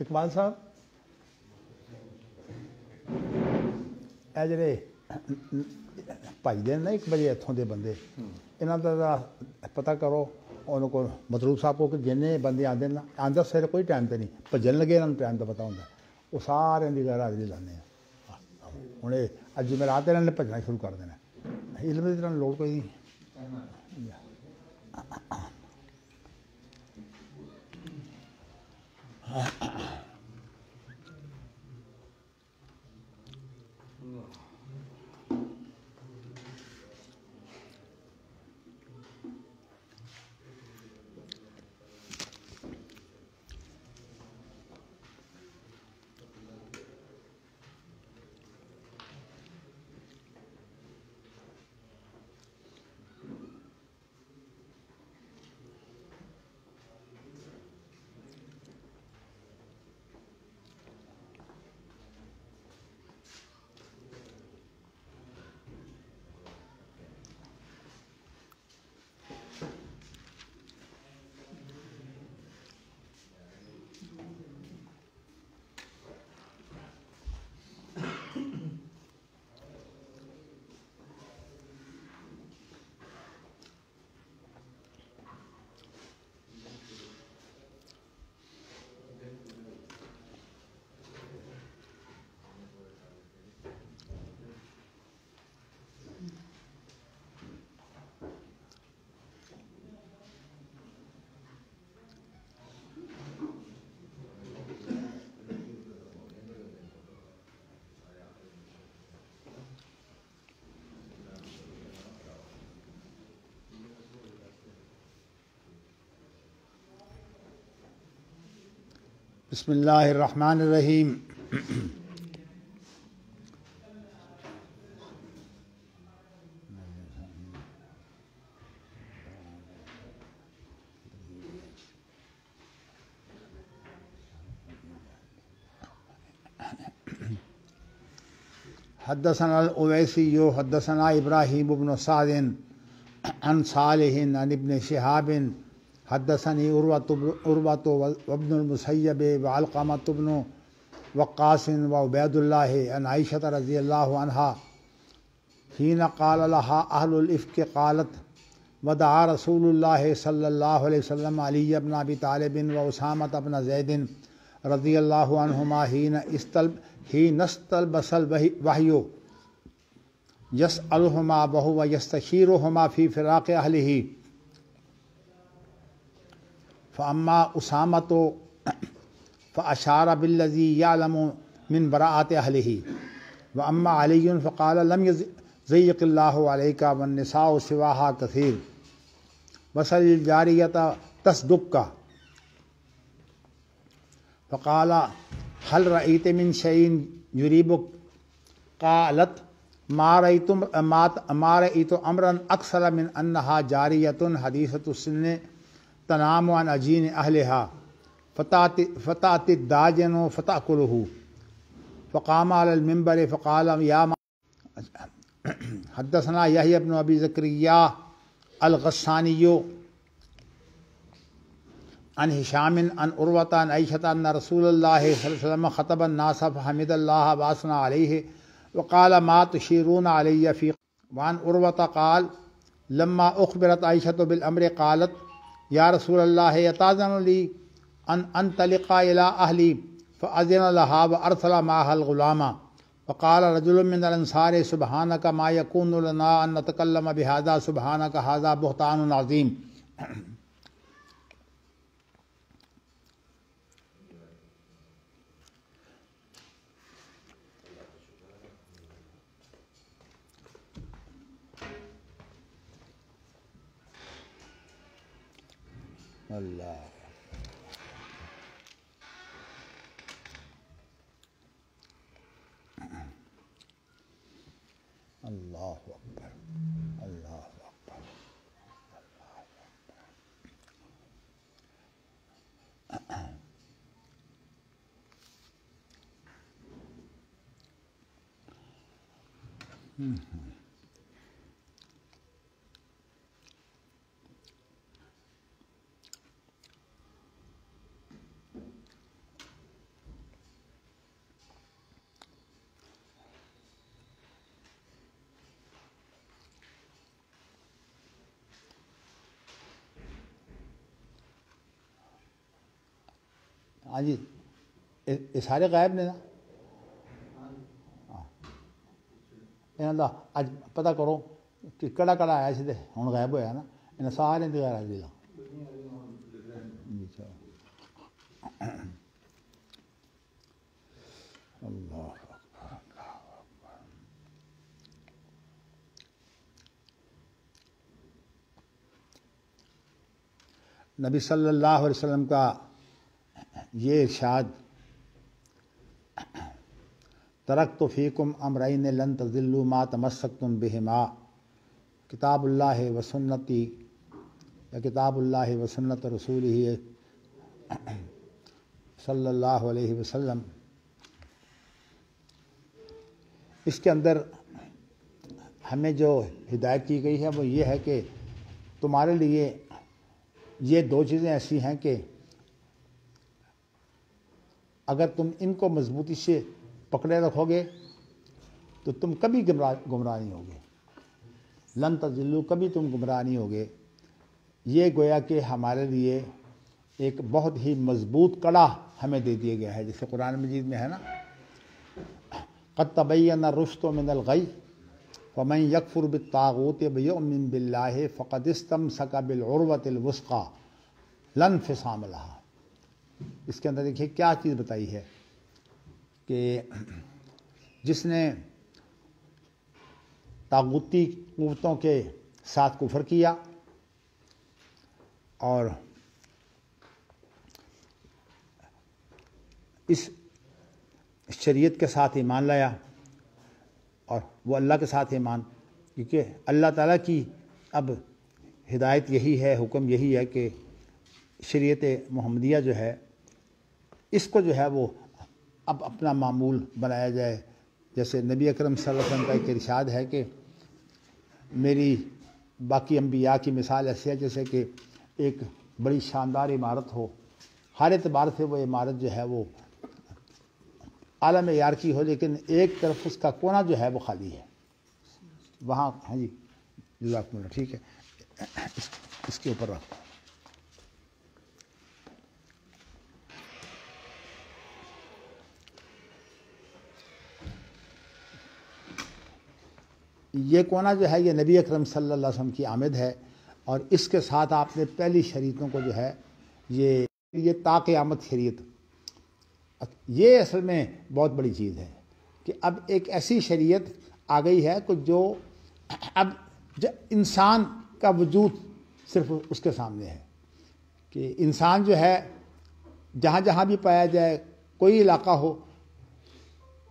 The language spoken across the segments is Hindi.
ਇਕਬਾਲ ਸਾਹਿਬ ਐ ਜਿਹੜੇ ਭਾਈ ਦੇ ਨਾ 1 ਵਜੇ ਇੱਥੋਂ ਦੇ ਬੰਦੇ ਇਹਨਾਂ ਦਾ ਪਤਾ ਕਰੋ ਉਹਨਾਂ ਕੋਲ ਮਦਰੂਬ ਸਾਹਿਬ ਕੋਲ ਜਿੰਨੇ ਬੰਦੇ ਆਂਦੇ ਨਾ ਆਂਦਾ ਸਿਰ ਕੋਈ ਟਾਈਮ ਤੇ ਨਹੀਂ ਭੱਜਣ ਲੱਗੇ ਇਹਨਾਂ ਨੂੰ ਟਾਈਮ ਦਾ ਪਤਾ ਹੁੰਦਾ ਉਹ ਸਾਰਿਆਂ ਦੀ ਗੱਲ ਹਾਜ਼ਰੀ ਲਾਉਂਦੇ ਆ ਹੁਣ ਅੱਜ ਮੈਂ ਰਾਤ ਇਹਨਾਂ ਨੇ ਭੱਜਣਾ ਸ਼ੁਰੂ ਕਰ ਦੇਣਾ ਇਲਮ ਦੇ ਤਰ੍ਹਾਂ ਲੋੜ ਕੋਈ ਨਹੀਂ بسم الله الرحمن الرحيم حدثنا الأويسي حدثنا إبراهيم بن سعد عن صالح عن ابن شهاب حدثني عروة وابن المسيب وعلقمة بن وقاص وعبيد الله عن عائشة رضي الله عنها حين قال لها أهل الإفك قالت ودعا رسول الله صلى الله عليه وسلم علي بن أبي طالب وأسامة بن زيد رضي الله عنهما حين استلب حين استلبس الوحي يسألهما وهو يستشيرهما في فراق أهله फ़ामा उसामा तो फ़ाशारा बिल्लजी लमो मिन बरात अहल ही व अम्मा अली फ़क़ाल लम ज़यक़ल्ला वनसा सिवाहा कसीर वसल जारियत तस्दुक का फ़ाल हल रईत मिन शैन जुरीब कालत मारई मात मारई तो अमरन अक्सर मिन अन्नहा जारियतन हदीसत تنام عن أجين أهلها فتأتي الداجن فتأكله فقام على المنبر فقال يا ما حدثنا يحيى بن أبي زكريا الغساني عن هشام عن عروة عن عائشة أن رسول الله صلى الله عليه وسلم خطب الناس فحمد الله وأثنى عليه وقال ما تشيرون علي في وعن عروة قال لما أخبرت عائشة بالأمر قالت يا رسول الله يتاذن لي أن أنطلق إلى أهلي فأذن لها وأرسل معها الغلامة فقال رجل من الأنصار سبحانك ما يكون لنا أن نتكلم بهذا سبحانك هذا بهتان عظيم الله الله أكبر الله أكبر الله أكبر Mm-hmm. हाँ जी ये सारे गायब ने ना हाँ। इन्हों का अज पता करो कि कड़ा कड़ा आया इसे हूँ गायब हो ना इन्हें सारे इंतजार आज का अच्छा। नबी सल्लल्लाहु अलैहि वसल्लम का ये इर्शाद तरक तो फ़ीकुम अमरैन लन तजिल्लू मा तमसक तुम बेहमा किताबुल्ला वसन्नति या किताबुल्ला वसन्नत रसूल ही अलैहि वसल्लम इसके अंदर हमें जो हिदायत की गई है वो ये है कि तुम्हारे लिए ये दो चीज़ें ऐसी हैं कि अगर तुम इनको मजबूती से पकड़े रखोगे तो तुम कभी गुमराह नहीं होगे लन तजिल्लू कभी तुम गुमराह नहीं होगे ये गोया कि हमारे लिए एक बहुत ही मजबूत कड़ा हमें दे दिया गया है जैसे कुरान मजीद में है ना कत तबैन रुश्त मिनल गई फ़मन यकफुर बागूत बिन बिल्ला फ़क़दस्तम सका बिलवतलवस्का लन फ़िसाम लहा इसके अंदर देखिए क्या चीज़ बताई है कि जिसने तागुती कुतों के साथ कुफर किया और इस शरीयत के साथ ईमान लाया और वो अल्लाह के साथ ईमान क्योंकि अल्लाह ताला की अब हिदायत यही है हुक्म यही है कि शरीयत महमदिया जो है इसको जो है वो अब अपना मामूल बनाया जाए जैसे नबी अकरम वसल्लम का एक इरशाद है कि मेरी बाकी अम्बिया की मिसाल ऐसी है जैसे कि एक बड़ी शानदार इमारत हो हर एतबार से वो इमारत जो है वो आलम यार की हो लेकिन एक तरफ उसका कोना जो है वो खाली है वहाँ हाँ जी जुजाक ठीक है इसके ऊपर रखो ये कोना जो है ये नबी अकरम सल्लल्लाहु अलैहि वसल्लम की आमद है और इसके साथ आपने पहली शरीतों को जो है ये ये ताक आमद शरीत ये असल में बहुत बड़ी चीज़ है कि अब एक ऐसी शरीयत आ गई है कि जो अब जो इंसान का वजूद सिर्फ उसके सामने है कि इंसान जो है जहाँ जहाँ भी पाया जाए कोई इलाका हो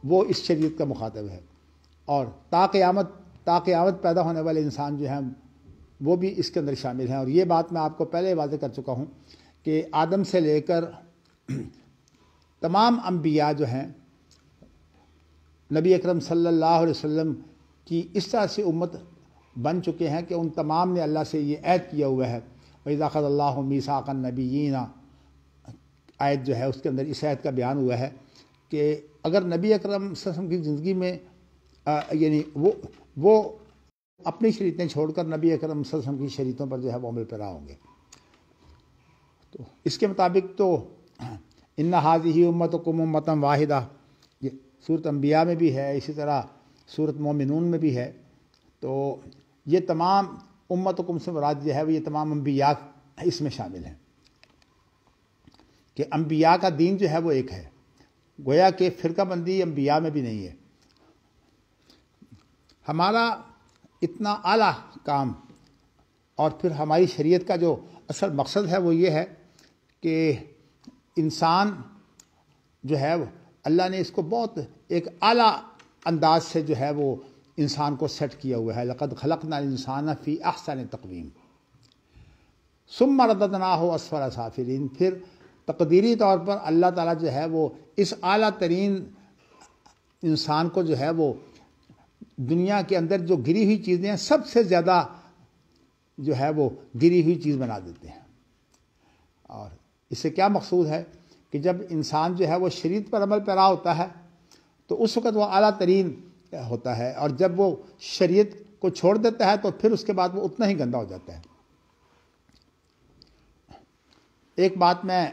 वो इस शरीयत का मुखातब है और ताक़यामत ताकि आवत पैदा होने वाले इंसान जो हैं वो भी इसके अंदर शामिल हैं और ये बात मैं आपको पहले वादे कर चुका हूँ कि आदम से लेकर तमाम अम्बिया जो हैं नबी अकरम सल्लल्लाहु अलैहि वसल्लम की इस तरह से उम्मत बन चुके हैं कि उन तमाम ने अल्लाह से ये ऐद किया हुआ है वैज़ाक़त अल्लाह मीसाक़न नबीना आयत जो है उसके अंदर इस आयत का बयान हुआ है कि अगर नबी अकरम की ज़िंदगी में यानी वो वो अपनी शरीतें छोड़कर नबी अकरम वसल्लम की शरीतों पर जो है वो अमल पैरा होंगे तो इसके मुताबिक तो इन्ना हाज ही उम्मत कुम उम्मतम वाहिदा ये सूरत अम्बिया में भी है इसी तरह सूरत मोमिनून में भी है तो ये तमाम उम्मत कुम से मुराद जो है वो ये तमाम अम्बिया इसमें शामिल हैं कि अम्बिया का दीन जो है वो एक है गोया कि फ़िरका बंदी अम्बिया में भी नहीं है हमारा इतना आला काम और फिर हमारी शरीयत का जो असल मकसद है वो ये है कि इंसान जो है अल्लाह ने इसको बहुत एक आला अंदाज से जो है वो इंसान को सेट किया हुआ है लक़द खलक ना इंसान फ़ी अहसन तकवीम सुम मरदत ना हो असफर साफिरीन फिर तकदीरी तौर पर अल्लाह ताला जो है वो इस आला तरीन इंसान को जो है वो दुनिया के अंदर जो गिरी हुई चीज़ें हैं सबसे ज़्यादा जो है वो गिरी हुई चीज़ बना देते हैं और इससे क्या मकसूद है कि जब इंसान जो है वो शरीर पर अमल पैरा होता है तो उस वक़्त वो अला तरीन होता है और जब वो शरीयत को छोड़ देता है तो फिर उसके बाद वो उतना ही गंदा हो जाता है एक बात मैं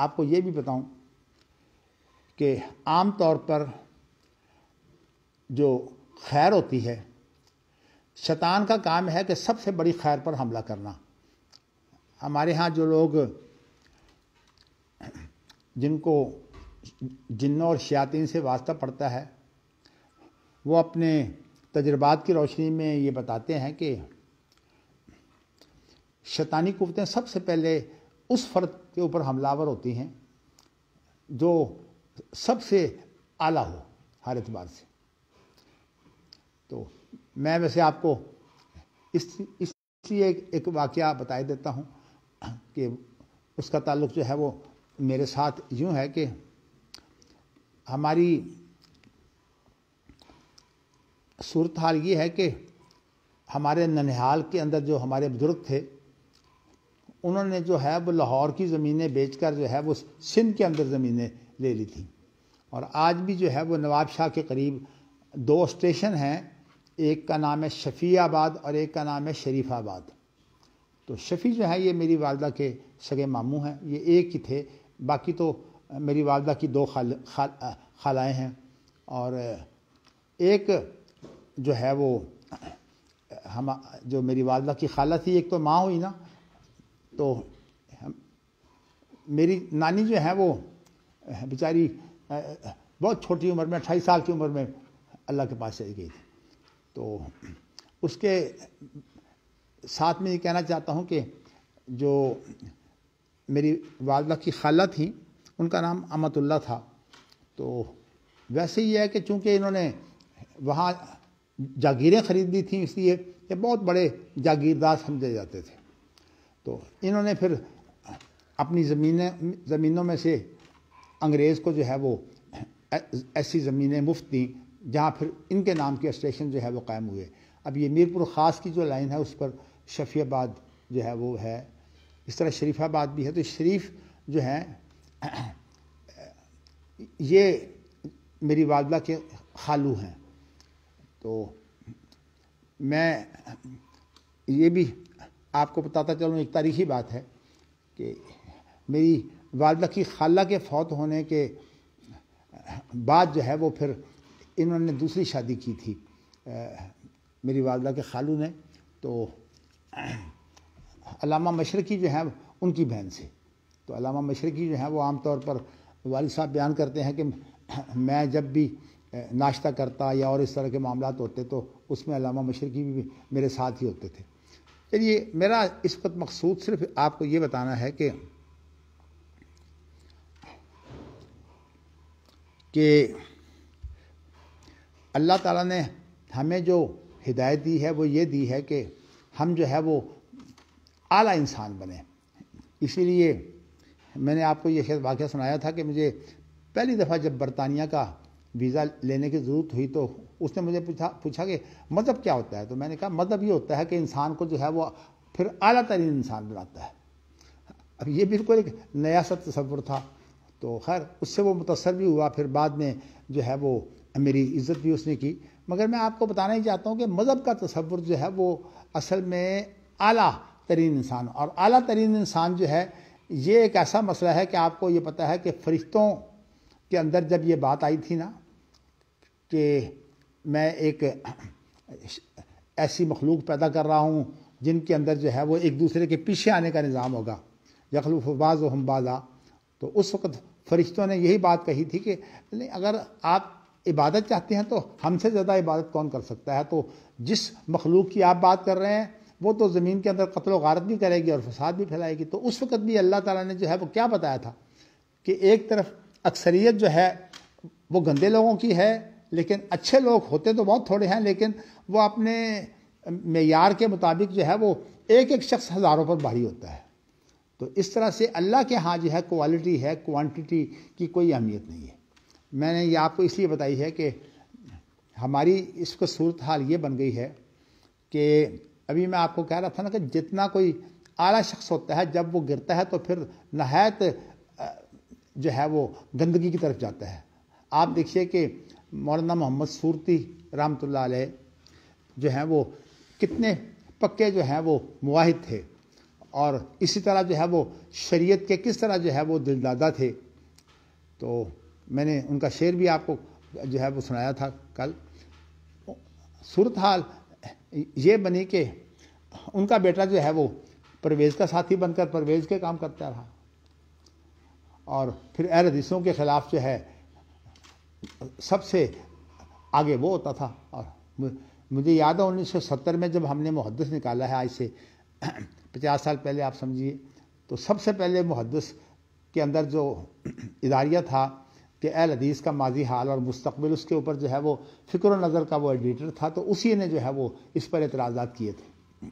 आपको ये भी बताऊं कि आम तौर पर जो खैर होती है शैतान का काम है कि सबसे बड़ी खैर पर हमला करना हमारे यहाँ जो लोग जिनको जिन्नों और शयातीन से वास्ता पड़ता है वो अपने तजर्बात की रोशनी में ये बताते हैं कि शैतानी कुतें सबसे पहले उस फ़र्द के ऊपर हमलावर होती हैं जो सबसे आला हो हर एतबार से तो मैं वैसे आपको इस इसलिए एक, एक वाक्य बताई देता हूँ कि उसका ताल्लुक जो है वो मेरे साथ यूँ है कि हमारी सूरत हाल ये है कि हमारे ननिहाल के अंदर जो हमारे बुजुर्ग थे उन्होंने जो है वो लाहौर की ज़मीनें बेचकर जो है वो सिंध के अंदर ज़मीनें ले ली थी और आज भी जो है वो नवाब शाह के करीब दो स्टेशन हैं एक का नाम है शफ़ियाबाद और एक का नाम है शरीफाबाद तो शफ़ी जो है ये मेरी वालदा के सगे मामू हैं ये एक ही थे बाकी तो मेरी वालदा की दो खाल खा, खालाएँ हैं और एक जो है वो हम जो मेरी वालदा की खाला थी एक तो माँ हुई ना तो हम मेरी नानी जो है वो बेचारी बहुत छोटी उम्र में अट्ठाईस साल की उम्र में अल्लाह के पास चली गई थी तो उसके साथ में ये कहना चाहता हूँ कि जो मेरी वालदा की खाला थी उनका नाम अमतुल्ला था तो वैसे ही है कि चूँकि इन्होंने वहाँ जागीरें खरीद ली थी इसलिए ये बहुत बड़े जागीरदार समझे जाते थे तो इन्होंने फिर अपनी ज़मीनें ज़मीनों में से अंग्रेज़ को जो है वो ऐसी ज़मीनें मुफ्त दी जहाँ फिर इनके नाम के स्टेशन जो है वो कायम हुए अब ये मीरपुर ख़ास की जो लाइन है उस पर शफियाबाद जो है वो है इस तरह शरीफाबाद भी है तो शरीफ जो है ये मेरी वालदा के खालू हैं तो मैं ये भी आपको बताता चलूँ एक तारीखी बात है कि मेरी वालदा की खाला के फौत होने के बाद जो है वो फिर इन्होंने दूसरी शादी की थी मेरी वालदा के खालू ने तो अलामा मशरकी जो हैं उनकी बहन से तो अलामा मशरकी जो हैं वो आम तौर पर वाल साहब बयान करते हैं कि मैं जब भी नाश्ता करता या और इस तरह के मामला होते तो उसमें अलामा मशरकी भी मेरे साथ ही होते थे चलिए मेरा इस वक्त मकसूद सिर्फ आपको ये बताना है कि कि अल्लाह ताला ने हमें जो हिदायत दी है वो ये दी है कि हम जो है वो आला इंसान बने इसीलिए मैंने आपको ये शायद वाक़ सुनाया था कि मुझे पहली दफ़ा जब बरतानिया का वीज़ा लेने की ज़रूरत हुई तो उसने मुझे पूछा पूछा कि मज़हब क्या होता है तो मैंने कहा मज़हब ये होता है कि इंसान को जो है वो फिर अली तरीन इंसान बनाता है अब ये बिल्कुल एक नया सा तस्वुर था तो खैर उससे वो मुतासर भी हुआ फिर बाद में जो है वो मेरी इज्जत भी उसने की मगर मैं आपको बताना ही चाहता हूँ कि मज़हब का तस्वुर जो है वो असल में आला तरीन इंसान और आला तरीन इंसान जो है ये एक ऐसा मसला है कि आपको ये पता है कि फरिश्तों के अंदर जब ये बात आई थी ना कि मैं एक ऐसी मखलूक पैदा कर रहा हूँ जिनके अंदर जो है वो एक दूसरे के पीछे आने का निज़ाम होगा यखलूफ बाज़ हम बाज़ा तो उस वक्त फरिश्तों ने यही बात कही थी कि नहीं अगर आप इबादत चाहते हैं तो हमसे ज़्यादा इबादत कौन कर सकता है तो जिस मखलूक की आप बात कर रहे हैं वो तो ज़मीन के अंदर कत्ल वारत भी करेगी और फसाद भी फैलाएगी तो उस वक़्त भी अल्लाह ताला ने जो है वो क्या बताया था कि एक तरफ अक्सरियत जो है वो गंदे लोगों की है लेकिन अच्छे लोग होते तो बहुत थोड़े हैं लेकिन वो अपने मैार के मुताबिक जो है वो एक एक शख्स हज़ारों पर भारी होता है तो इस तरह से अल्लाह के यहाँ जो है क्वालिटी है क्वान्टिटी की कोई अहमियत नहीं है मैंने ये आपको इसलिए बताई है कि हमारी इसको सूरत हाल ये बन गई है कि अभी मैं आपको कह रहा था ना कि जितना कोई आला शख्स होता है जब वो गिरता है तो फिर नहायत जो है वो गंदगी की तरफ जाता है आप देखिए कि मौलाना मोहम्मद सूरती रामतुल्ला जो हैं वो कितने पक्के जो हैं वो मुआहिद थे और इसी तरह जो है वो शरीयत के किस तरह जो है वो दिलदादा थे तो मैंने उनका शेर भी आपको जो है वो सुनाया था कल सूरत हाल ये बनी कि उनका बेटा जो है वो परवेज़ का साथी बनकर परवेज़ के काम करता रहा और फिर अहर हदीसों के ख़िलाफ़ जो है सबसे आगे वो होता था और मुझे याद है उन्नीस सौ सत्तर में जब हमने मुहदस निकाला है आज से पचास साल पहले आप समझिए तो सबसे पहले मुहदस के अंदर जो इदारिया था कि एल हदीस का माजी हाल और मुस्तबिल उसके ऊपर जो है वो फ़िक्र नज़र का वो एडिटर था तो उसी ने जो है वो इस पर एतराज़ा किए थे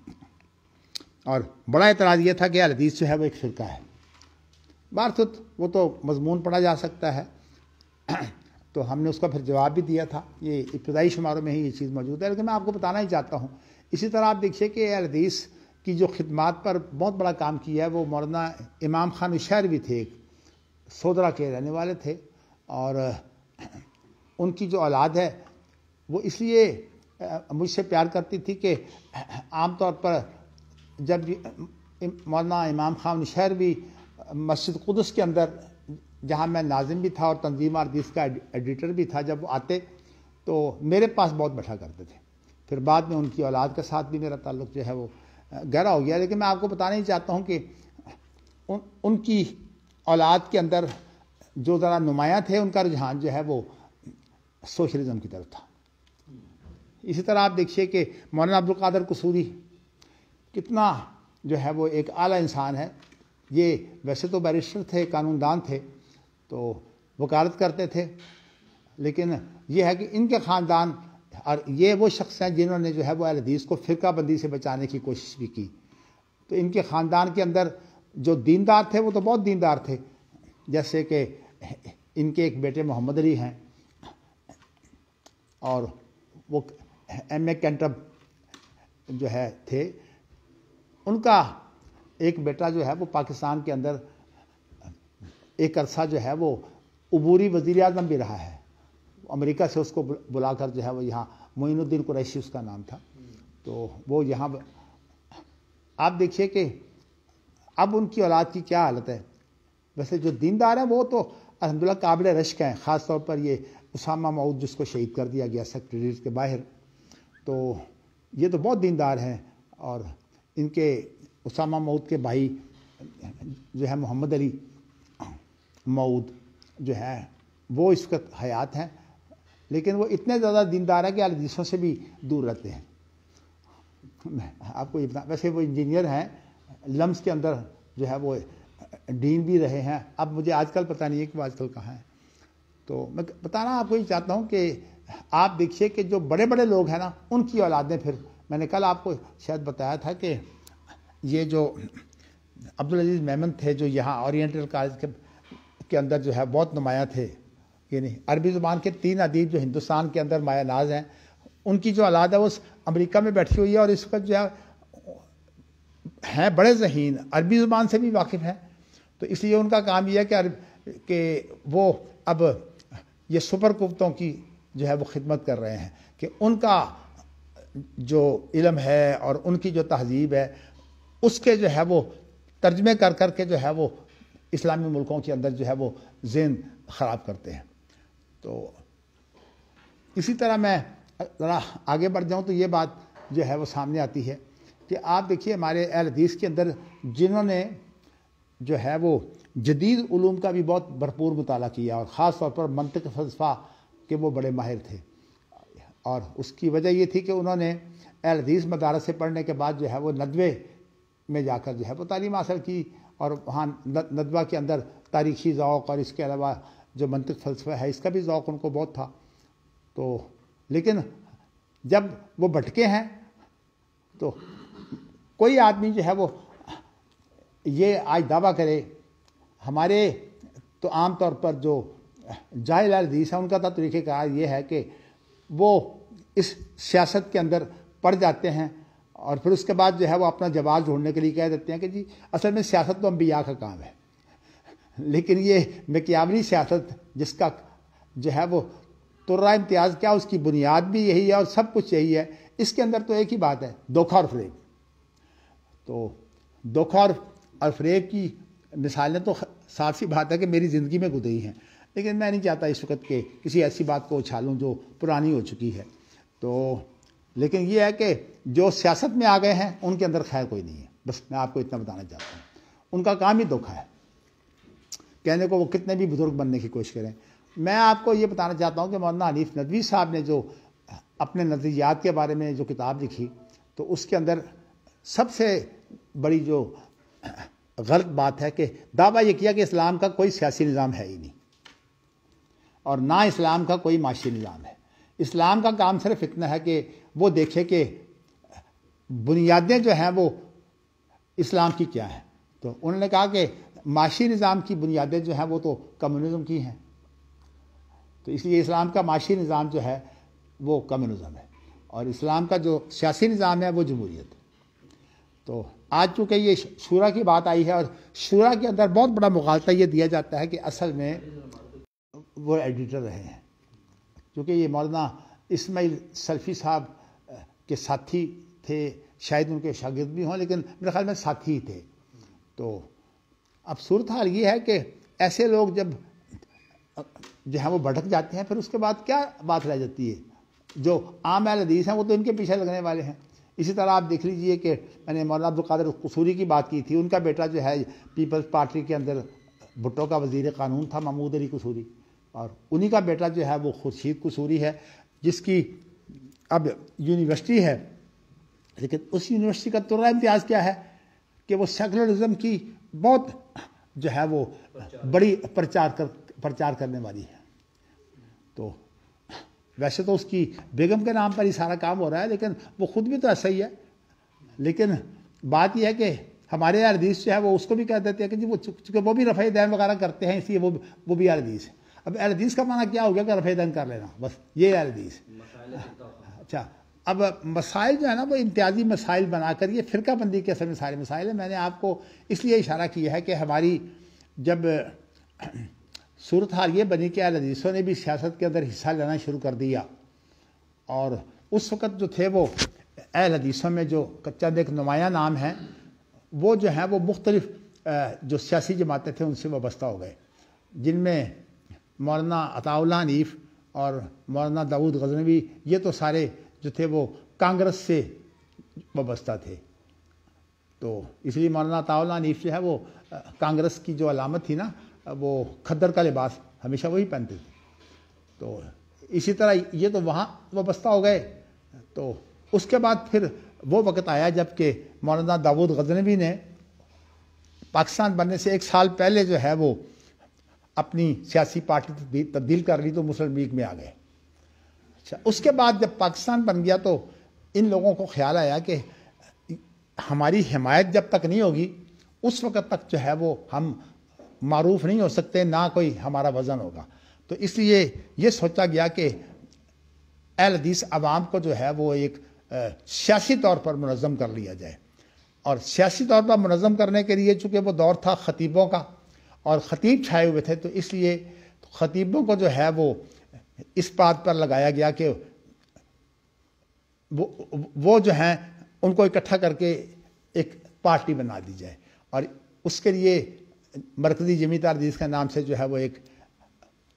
और बड़ा एतराज़ ये था कि अल हदीस जो है वो एक फ़िरका है तो वो तो मजमून पढ़ा जा सकता है तो हमने उसका फिर जवाब भी दिया था ये इब्तदाई शुमारों में ही ये चीज़ मौजूद है लेकिन मैं आपको बताना ही चाहता हूँ इसी तरह आप देखिए कि अरदीस की जो खिदमात पर बहुत बड़ा काम किया है वो मौलाना इमाम खान शहर भी थे एक सोदरा के रहने वाले थे और उनकी जो औलाद है वो इसलिए मुझसे प्यार करती थी कि आमतौर पर जब मौलाना इमाम खान शहर भी मस्जिद कुदस के अंदर जहाँ मैं नाजिम भी था और तंजीम आरदीस का एडिटर भी था जब वो आते तो मेरे पास बहुत बैठा करते थे फिर बाद में उनकी औलाद के साथ भी मेरा ताल्लुक जो है वो गहरा हो गया लेकिन मैं आपको बताना ही चाहता हूँ कि उन, उनकी औलाद के अंदर जो ज़रा नुमाया थे उनका रुझान जो है वो सोशलिज्म की तरफ था इसी तरह आप देखिए कि मौलाना अब्दुल कादर कसूरी कितना जो है वो एक आला इंसान है ये वैसे तो बैरिस्टर थे कानूनदान थे तो वकालत करते थे लेकिन यह है कि इनके ख़ानदान और ये वो शख्स हैं जिन्होंने जो है वो अलदीस को फ़िरका बंदी से बचाने की कोशिश भी की तो इनके ख़ानदान के अंदर जो दीनदार थे वो तो बहुत दीनदार थे जैसे कि इनके एक बेटे मोहम्मद अली हैं और वो एम ए कैंटब जो है थे उनका एक बेटा जो है वो पाकिस्तान के अंदर एक अरसा जो है वो अबूरी वजीर अजम भी रहा है अमेरिका से उसको बुलाकर जो है वो यहाँ मोनुद्दीन कुरैशी उसका नाम था तो वो यहाँ आप देखिए कि अब उनकी औलाद की क्या हालत है वैसे जो दीनदार हैं वो तो अलहमदिल्ला काबिल रश्क हैं ख़ास तौर पर ये उसामा मऊद जिसको शहीद कर दिया गया सेक्रेटरीट के बाहर तो ये तो बहुत दीनदार हैं और इनके उसामा मऊद के भाई जो है मोहम्मद अली मऊद जो है वो इस वक्त हयात हैं लेकिन वो इतने ज़्यादा दीनदार हैं कि अलदीसों से भी दूर रहते हैं मैं आपको वैसे वो इंजीनियर हैं लम्स के अंदर जो है वो डीन भी रहे हैं अब मुझे आजकल पता नहीं है कि वो आजकल कहाँ हैं तो मैं बताना आपको ये चाहता हूँ कि आप देखिए कि जो बड़े बड़े लोग हैं ना उनकी औलादें फिर मैंने कल आपको शायद बताया था कि ये जो अब्दुल अजीज़ मेमन थे जो यहाँ ओरिएंटल कॉलेज के, के अंदर जो है बहुत नुमाया थे यानी अरबी ज़ुबान के तीन अदीब जो हिंदुस्तान के अंदर माया नाज हैं उनकी जो औलाद है वो अमरीका में बैठी हुई है और इस वक्त जो है हैं बड़े जहीन अरबी ज़ुबान से भी वाकिफ़ हैं तो इसलिए उनका काम यह है कि अरब कि वो अब ये सुपर कुतों की जो है वो खिदमत कर रहे हैं कि उनका जो इलम है और उनकी जो तहजीब है उसके जो है वो तर्जमे कर कर के जो है वो इस्लामी मुल्कों के अंदर जो है वो जेन ख़राब करते हैं तो इसी तरह मैं ज़रा आगे बढ़ जाऊँ तो ये बात जो है वो सामने आती है कि आप देखिए हमारे एल हदीस के अंदर जिन्होंने जो है वो जदीद ूम का भी बहुत भरपूर मताल किया और ख़ास तौर पर मंतक फलसफा के वो बड़े माहिर थे और उसकी वजह ये थी कि उन्होंने एलदीस मदारस से पढ़ने के बाद जो है वो नदवे में जाकर जो है वो तालीम हासिल की और वहाँ नदवा के अंदर तारीखी ओक़ और इसके अलावा जो मंतक फ़लसफा है इसका भी ओक़ उनको बहुत था तो लेकिन जब वो भटके हैं तो कोई आदमी जो है वो ये आज दावा करे हमारे तो आम तौर पर जो जाहिल हदीस है उनका तरीके का ये है कि वो इस सियासत के अंदर पड़ जाते हैं और फिर उसके बाद जो है वो अपना जवाब ढूंढने के लिए कह देते हैं कि जी असल में सियासत तो अम्बिया का काम है लेकिन ये मकियावरी सियासत जिसका जो है वो तुर्रा इम्तियाज़ क्या उसकी बुनियाद भी यही है और सब कुछ यही है इसके अंदर तो एक ही बात है धोखा और फरेब तो धोखा और और फ्रेब की मिसालें तो साफ सी बात है कि मेरी ज़िंदगी में गुजरी हैं लेकिन मैं नहीं चाहता इस वक्त के किसी ऐसी बात को उछालूँ जो पुरानी हो चुकी है तो लेकिन ये है कि जो सियासत में आ गए हैं उनके अंदर खैर कोई नहीं है बस मैं आपको इतना बताना चाहता हूँ उनका काम ही धोखा है कहने को वो कितने भी बुजुर्ग बनने की कोशिश करें मैं आपको ये बताना चाहता हूँ कि मौलाना हनीफ नदवी साहब ने जो अपने नजरियात के बारे में जो किताब लिखी तो उसके अंदर सबसे बड़ी जो गलत बात है कि दावा यह किया कि इस्लाम का कोई सियासी निज़ाम है ही नहीं और ना इस्लाम का कोई माशी निज़ाम है इस्लाम का काम सिर्फ इतना है कि वो देखे कि बुनियादें जो हैं वो इस्लाम की क्या हैं तो उन्होंने कहा कि माशी निज़ाम की बुनियादें जो हैं वो तो कम्युनिज़म की हैं तो इसलिए इस्लाम का माशी निज़ाम जो है वो कम्युनिज़म है और इस्लाम का जो सियासी निज़ाम है वो जमहूरीत तो आज चूँकि ये शूरा की बात आई है और शूरा के अंदर बहुत बड़ा मुगालता ये दिया जाता है कि असल में वो एडिटर रहे हैं क्योंकि ये मौलाना इसमाइल सल्फ़ी साहब के साथी थे शायद उनके शागिद भी हों लेकिन मेरे ख्याल में साथी ही थे तो अब सूरत हाल ये है कि ऐसे लोग जब जो है वो भटक जाते हैं फिर उसके बाद क्या बात रह जाती है जो आम अल हदीस हैं वो तो इनके पीछे लगने वाले हैं इसी तरह आप देख लीजिए कि मैंने मौलाना अब्दुल कादर कसूरी की बात की थी उनका बेटा जो है पीपल्स पार्टी के अंदर भुट्टो का वजीर कानून था महमूद अली कसूरी और उन्हीं का बेटा जो है वो खुर्शीद कसूरी है जिसकी अब यूनिवर्सिटी है लेकिन उस यूनिवर्सिटी का तुरा इम्तियाज़ क्या है कि वो सेकुलरिज्म की बहुत जो है वो बड़ी प्रचार कर प्रचार करने वाली है तो वैसे तो उसकी बेगम के नाम पर ही सारा काम हो रहा है लेकिन वो खुद भी तो ऐसा ही है लेकिन बात यह है कि हमारे अरदीस जो है वो उसको भी कह देते हैं कि जी वो चूँकि वो भी रफाई दैन वगैरह करते हैं इसलिए वो वो भी अरदीस है अब अरदीस का माना क्या हो गया कि रफाई दैन कर लेना बस ये अरदीस अच्छा अब मसाइल जो है ना वो इम्तियाजी मसाइल बनाकर ये फ़िरका बंदी के असर में सारे मसाइल हैं मैंने आपको इसलिए इशारा किया है कि हमारी जब सूरत हाल ये बनी कि अहदीसों ने भी सियासत के अंदर हिस्सा लेना शुरू कर दिया और उस वक़्त जो थे वो अहल हदीसों में जो कच्चा एक नुमाया नाम हैं वो जो हैं वो मुख्तलिफ जो सियासी जमातें थे उनसे वाबस्ता हो गए जिनमें मौलाना अताउल्ला हनीफ और मौलाना दाऊद गजनवी ये तो सारे जो थे वो कांग्रेस से वाबस्ता थे तो इसलिए मौलाना अताउल्ला हनीफ जो है वो कांग्रेस की जो अलामत थी ना वो खद्दर का लिबास हमेशा वही पहनते थे तो इसी तरह ये तो वहाँ वाबस्ता हो गए तो उसके बाद फिर वो वक़्त आया जबकि मौलाना दाऊद गजनबी ने पाकिस्तान बनने से एक साल पहले जो है वो अपनी सियासी पार्टी तब्दील कर ली तो मुस्लिम लीग में आ गए अच्छा उसके बाद जब पाकिस्तान बन गया तो इन लोगों को ख्याल आया कि हमारी हिमायत जब तक नहीं होगी उस वक़्त तक जो है वो हम मरूफ नहीं हो सकते ना कोई हमारा वज़न होगा तो इसलिए ये सोचा गया कि एल हदीस आवाम को जो है वो एक सियासी तौर पर मनज़म कर लिया जाए और सियासी तौर पर मनज़म करने के लिए चूँकि वो दौर था ख़तीबों का और ख़तीब छाए हुए थे तो इसलिए ख़तीबों को जो है वो इस बात पर लगाया गया कि वो वो जो हैं उनको इकट्ठा करके एक पार्टी बना दी जाए और उसके लिए मरकज़ी जमीदार जिसके नाम से जो है वो एक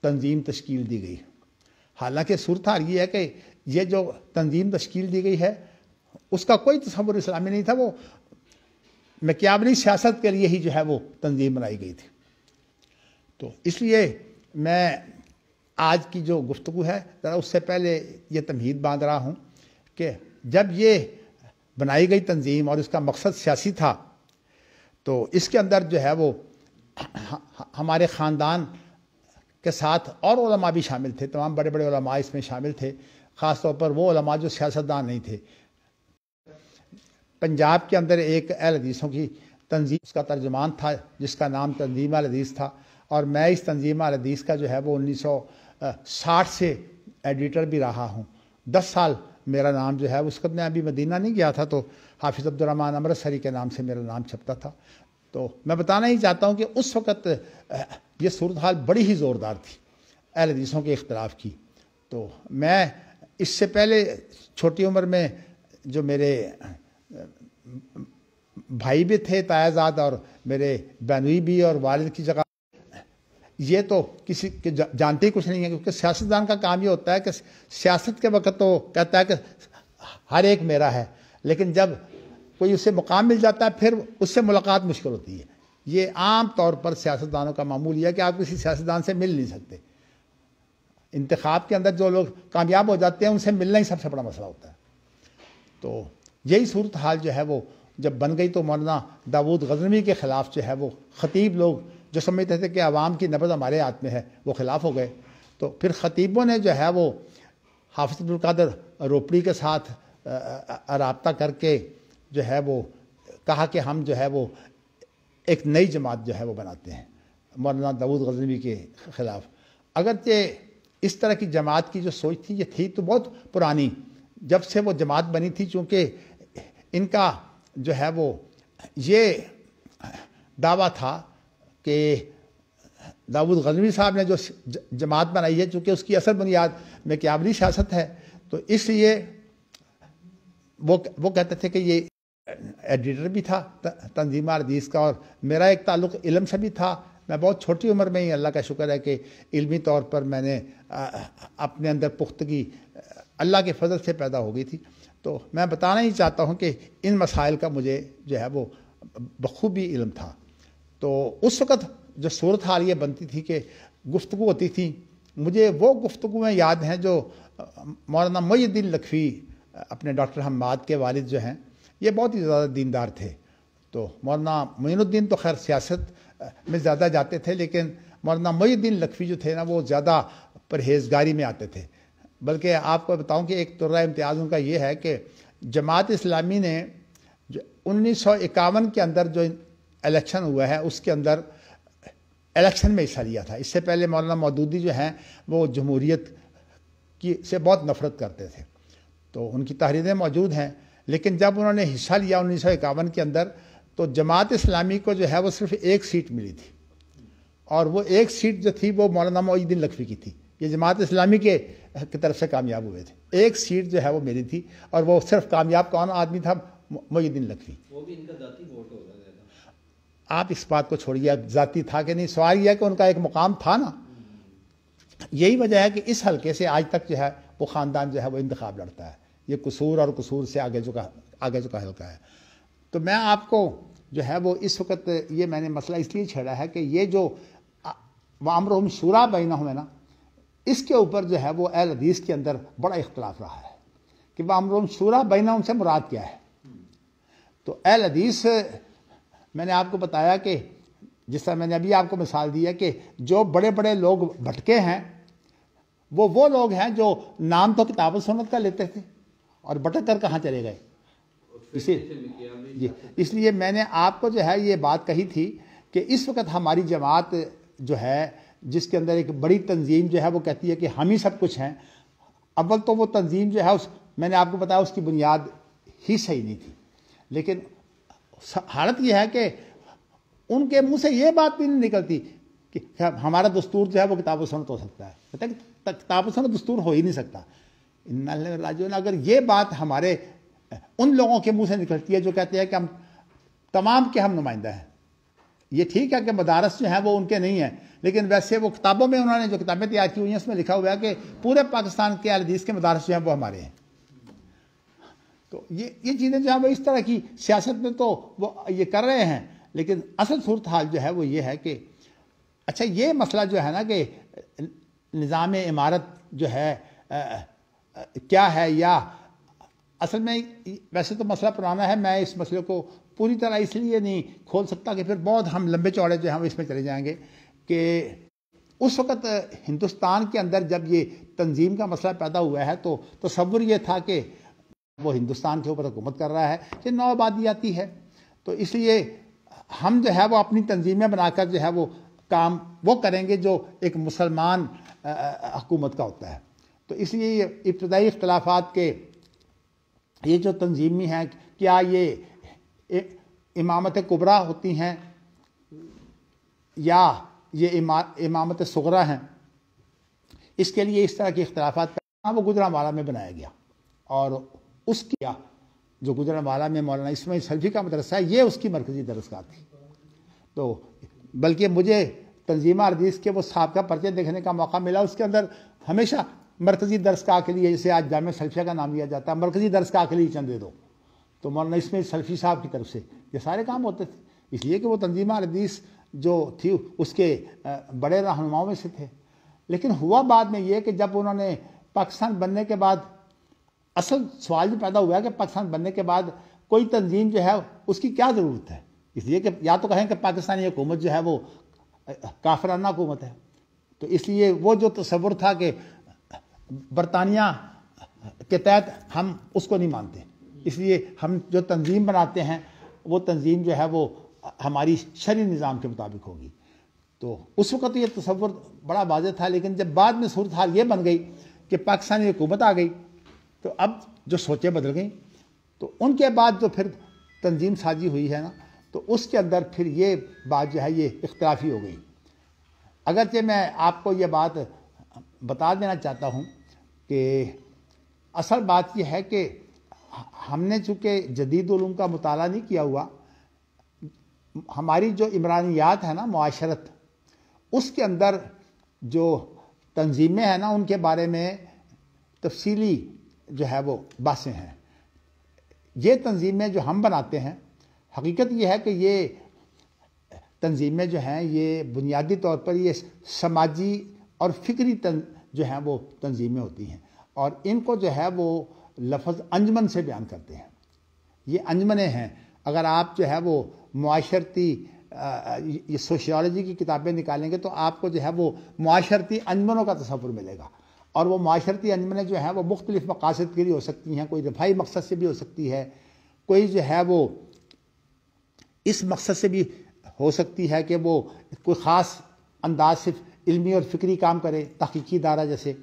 तंजीम तश्कील दी गई हालांकि हाल ये है कि ये जो तंजीम तश्कील दी गई है उसका कोई तस्वुर इस्लामी नहीं था वो मक्याबनी सियासत के लिए ही जो है वो तंजीम बनाई गई थी तो इसलिए मैं आज की जो गुफ्तु है ज़रा उससे पहले ये तमहीद बांध रहा हूँ कि जब ये बनाई गई तंजीम और इसका मकसद सियासी था तो इसके अंदर जो है वो हमारे ख़ानदान के साथ और भी शामिल थे तमाम बड़े बड़े इसमें शामिल थे ख़ास तौर पर वो जो सियासतदान नहीं थे पंजाब के अंदर एक अहल हदीसों की तंजीम उसका तर्जुमान था जिसका नाम तंजीम हदीस था और मैं इस तंजीम हदीस का जो है वो 1960 से एडिटर भी रहा हूँ दस साल मेरा नाम जो है उस वक्त तो मैं अभी मदीना नहीं गया था तो हाफिज़ अब्दुलरहमान अमृतसरी के नाम से मेरा नाम छपता था तो मैं बताना ही चाहता हूँ कि उस वक़्त ये सूरत हाल बड़ी ही ज़ोरदार थी अहल हदीसों के इख्तलाफ की तो मैं इससे पहले छोटी उम्र में जो मेरे भाई भी थे तायाजाद और मेरे बैनवी भी और वालद की जगह ये तो किसी के जानते ही कुछ नहीं है क्योंकि सियासतदान का काम ये होता है कि सियासत के वक्त तो कहता है कि हर एक मेरा है लेकिन जब कोई उससे मुकाम मिल जाता है फिर उससे मुलाकात मुश्किल होती है ये आम तौर पर सियासतदानों का मामूल यह है कि आप किसी सियासतदान से मिल नहीं सकते इंतखब के अंदर जो लोग कामयाब हो जाते हैं उनसे मिलना ही सबसे बड़ा मसला होता है तो यही सूरत हाल जो है वो जब बन गई तो मौलाना दाऊद गजनवी के ख़िलाफ़ जो है वो ख़तीब लोग जो समझते थे कि आवाम की नबज हमारे हाथ में है वो ख़िलाफ़ हो गए तो फिर ख़तीबों ने जो है वो हाफिज अब्दुल्कदर रोपड़ी के साथ रबता करके जो है वो कहा कि हम जो है वो एक नई जमात जो है वो बनाते हैं मौलाना दाऊद गजनवी के ख़िलाफ़ अगरचे इस तरह की जमात की जो सोच थी ये थी तो बहुत पुरानी जब से वो जमात बनी थी चूँकि इनका जो है वो ये दावा था कि दाऊद गजनवी साहब ने जो जमात बनाई है चूँकि उसकी असल बुनियाद में क्या सियासत है तो इसलिए वो वो कहते थे कि ये एडिटर भी था तंजीमा रदीस का और मेरा एक ताल्लुक इलम से भी था मैं बहुत छोटी उम्र में ही अल्लाह का शुक्र है कि इल्मी तौर पर मैंने अपने अंदर पुख्तगी अल्लाह के फजल से पैदा हो गई थी तो मैं बताना ही चाहता हूँ कि इन मसाइल का मुझे जो है वो बखूबी इलम था तो उस वक़्त जो सूरत हाल ये बनती थी कि गुफ्तु होती थी मुझे वो गुफ्तुएँ याद हैं जो मौलाना मोयद्दीन लखवी अपने डॉक्टर हमाद के वालिद जो हैं ये बहुत ही ज़्यादा दीनदार थे तो मौलाना मोइनुद्दीन तो खैर सियासत में ज़्यादा जाते थे लेकिन मौलाना मोईद्दीन लखवी जो थे ना वो ज़्यादा परहेजगारी में आते थे बल्कि आपको बताऊं कि एक तुर्रा इम्तियाज़ उनका ये है कि जमात इस्लामी ने जो उन्नीस के अंदर जो इलेक्शन हुआ है उसके अंदर इलेक्शन में हिस्सा लिया था इससे पहले मौलाना मौदूदी जो हैं वो जमहूरीत की से बहुत नफरत करते थे तो उनकी तहरीरें मौजूद हैं लेकिन जब उन्होंने हिस्सा लिया उन्नीस के अंदर तो जमात इस्लामी को जो है वो सिर्फ एक सीट मिली थी और वो एक सीट जो थी वो मौलाना मोदी लखवी की थी ये जमात इस्लामी के की तरफ से कामयाब हुए थे एक सीट जो है वो मेरी थी और वो सिर्फ कामयाब कौन आदमी था मोईदीन लखवी आप इस बात को छोड़िए आप जाती था कि नहीं सवाल यह कि उनका एक मुकाम था ना यही वजह है कि इस हलके से आज तक जो है वो ख़ानदान जो है वो इंतखब लड़ता है ये कसूर और कसूर से आगे चुका आगे चुका हल्का है तो मैं आपको जो है वो इस वक्त ये मैंने मसला इसलिए छेड़ा है कि ये जो वामरहम शुरा बैना है ना इसके ऊपर जो है वो एल हदीस के अंदर बड़ा इख्तलाफ रहा है कि वामरहम शूरा बैना उनसे मुराद क्या है तो एल हदीस मैंने आपको बताया कि जिस तरह मैंने अभी आपको मिसाल दी है कि जो बड़े बड़े लोग भटके हैं वो वो लोग हैं जो नाम तो किताब सनत का लेते थे और कर कहाँ चले गए इसी जी इसलिए मैंने आपको जो है ये बात कही थी कि इस वक्त हमारी जमात जो है जिसके अंदर एक बड़ी तंजीम जो है वो कहती है कि हम ही सब कुछ हैं अव्वल तो वो तंजीम जो है उस मैंने आपको बताया उसकी बुनियाद ही सही नहीं थी लेकिन हालत यह है कि उनके मुंह से ये बात भी नहीं निकलती कि हमारा दस्तूर जो है वो किताब सनत हो सकता है किताब सनत दस्तूर हो ही नहीं सकता जो अगर ये बात हमारे उन लोगों के मुंह से निकलती है जो कहते हैं कि हम तमाम के हम नुमाइंदा हैं ये ठीक है कि मदारस जो हैं वो उनके नहीं हैं लेकिन वैसे वो किताबों में उन्होंने जो किताबें तैयार की हुई हैं उसमें लिखा हुआ है कि पूरे पाकिस्तान के अलदीस के मदारस जो हैं वो हमारे हैं तो ये ये चीज़ें जो हैं वो इस तरह की सियासत में तो वो ये कर रहे हैं लेकिन असल सूरत हाल जो है वो ये है कि अच्छा ये मसला जो है ना कि निज़ाम इमारत जो है क्या है या असल में वैसे तो मसला पुराना है मैं इस मसले को पूरी तरह इसलिए नहीं खोल सकता कि फिर बहुत हम लंबे चौड़े जो हम इसमें चले जाएंगे कि उस वक़्त हिंदुस्तान के अंदर जब ये तंजीम का मसला पैदा हुआ है तो तस्वुर ये था कि वो हिंदुस्तान के ऊपर हुकूमत कर रहा है कि नौ आती है तो इसलिए हम जो है वो अपनी तंजीमें बनाकर जो है वो काम वो करेंगे जो एक मुसलमान हकूमत का होता है तो इसलिए ये इब्तदाई इख्लाफात के ये जो तंजीमी हैं क्या ये इमामत कुबरा होती हैं या ये इमा इमामत सगरा हैं इसके लिए इस तरह के अख्तलाफा हाँ वो गुजरावाला में बनाया गया और उसकी जो गुजरावाला में मौलाना इसमें सल्फी का मदरसा है ये उसकी मरकजी दरसगा थी तो बल्कि मुझे तंजीमा अरदीस के वो साहब का पर्चे देखने का मौका मिला उसके अंदर हमेशा मरकज़ी दर्स का के लिए जैसे आज जाम सल्फिया का नाम लिया जाता है मरकज़ी दर्स का के लिए चंदे दो तो मौलाना इसमें सल्फी साहब की तरफ से ये सारे काम होते थे इसलिए कि वो तंजीमा रदीस जो थी उसके बड़े रहनुमाओं में से थे लेकिन हुआ बाद में ये कि जब उन्होंने पाकिस्तान बनने के बाद असल सवाल भी पैदा हुआ कि पाकिस्तान बनने के बाद कोई तंजीम जो है उसकी क्या ज़रूरत है इसलिए कि या तो कहें कि पाकिस्तानी हुकूमत जो है वो काफराना हुकूमत है तो इसलिए वो जो तस्वुर था कि बरतानिया के तहत हम उसको नहीं मानते इसलिए हम जो तंजीम बनाते हैं वो तंजीम जो है वो हमारी शरी निज़ाम के मुताबिक होगी तो उस वक्त तो ये तस्वर बड़ा वाज था लेकिन जब बाद में सूरत हाल ये बन गई कि पाकिस्तानी हुकूमत आ गई तो अब जो सोचें बदल गई तो उनके बाद जो फिर तंजीम साजी हुई है ना तो उसके अंदर फिर ये बात जो है ये इख्तराफी हो गई अगरचे मैं आपको ये बात बता देना चाहता हूँ कि असल बात यह है कि हमने चूँकि जदीद उलूम का मताल नहीं किया हुआ हमारी जो इमरानियात है ना माशरत उसके अंदर जो तंजीमें हैं ना उनके बारे में तफसीली जो है वो बासें हैं ये तंजीमें जो हम बनाते हैं हकीकत यह है कि ये तंजीमें जो हैं ये बुनियादी तौर पर ये समाजी और फिक्री जो हैं वो तंजीमें होती हैं और इनको जो है वो लफज अंजमन से बयान करते हैं ये अंजमने हैं अगर आप जो है वो माशरती ये सोशियोलॉजी की किताबें निकालेंगे तो आपको जो है वो माशरती अंजमनों का तस्वुर मिलेगा और वो माशरती अंजमने जो हैं वो मुख्तलिफ मकासद के लिए हो सकती हैं कोई रफाही मकसद से भी हो सकती है कोई जो है वो इस मकसद से भी हो सकती है कि वो कोई ख़ास अंदाज सिर्फ इल्मी और फिक्री काम करे तहकीकी दारा जैसे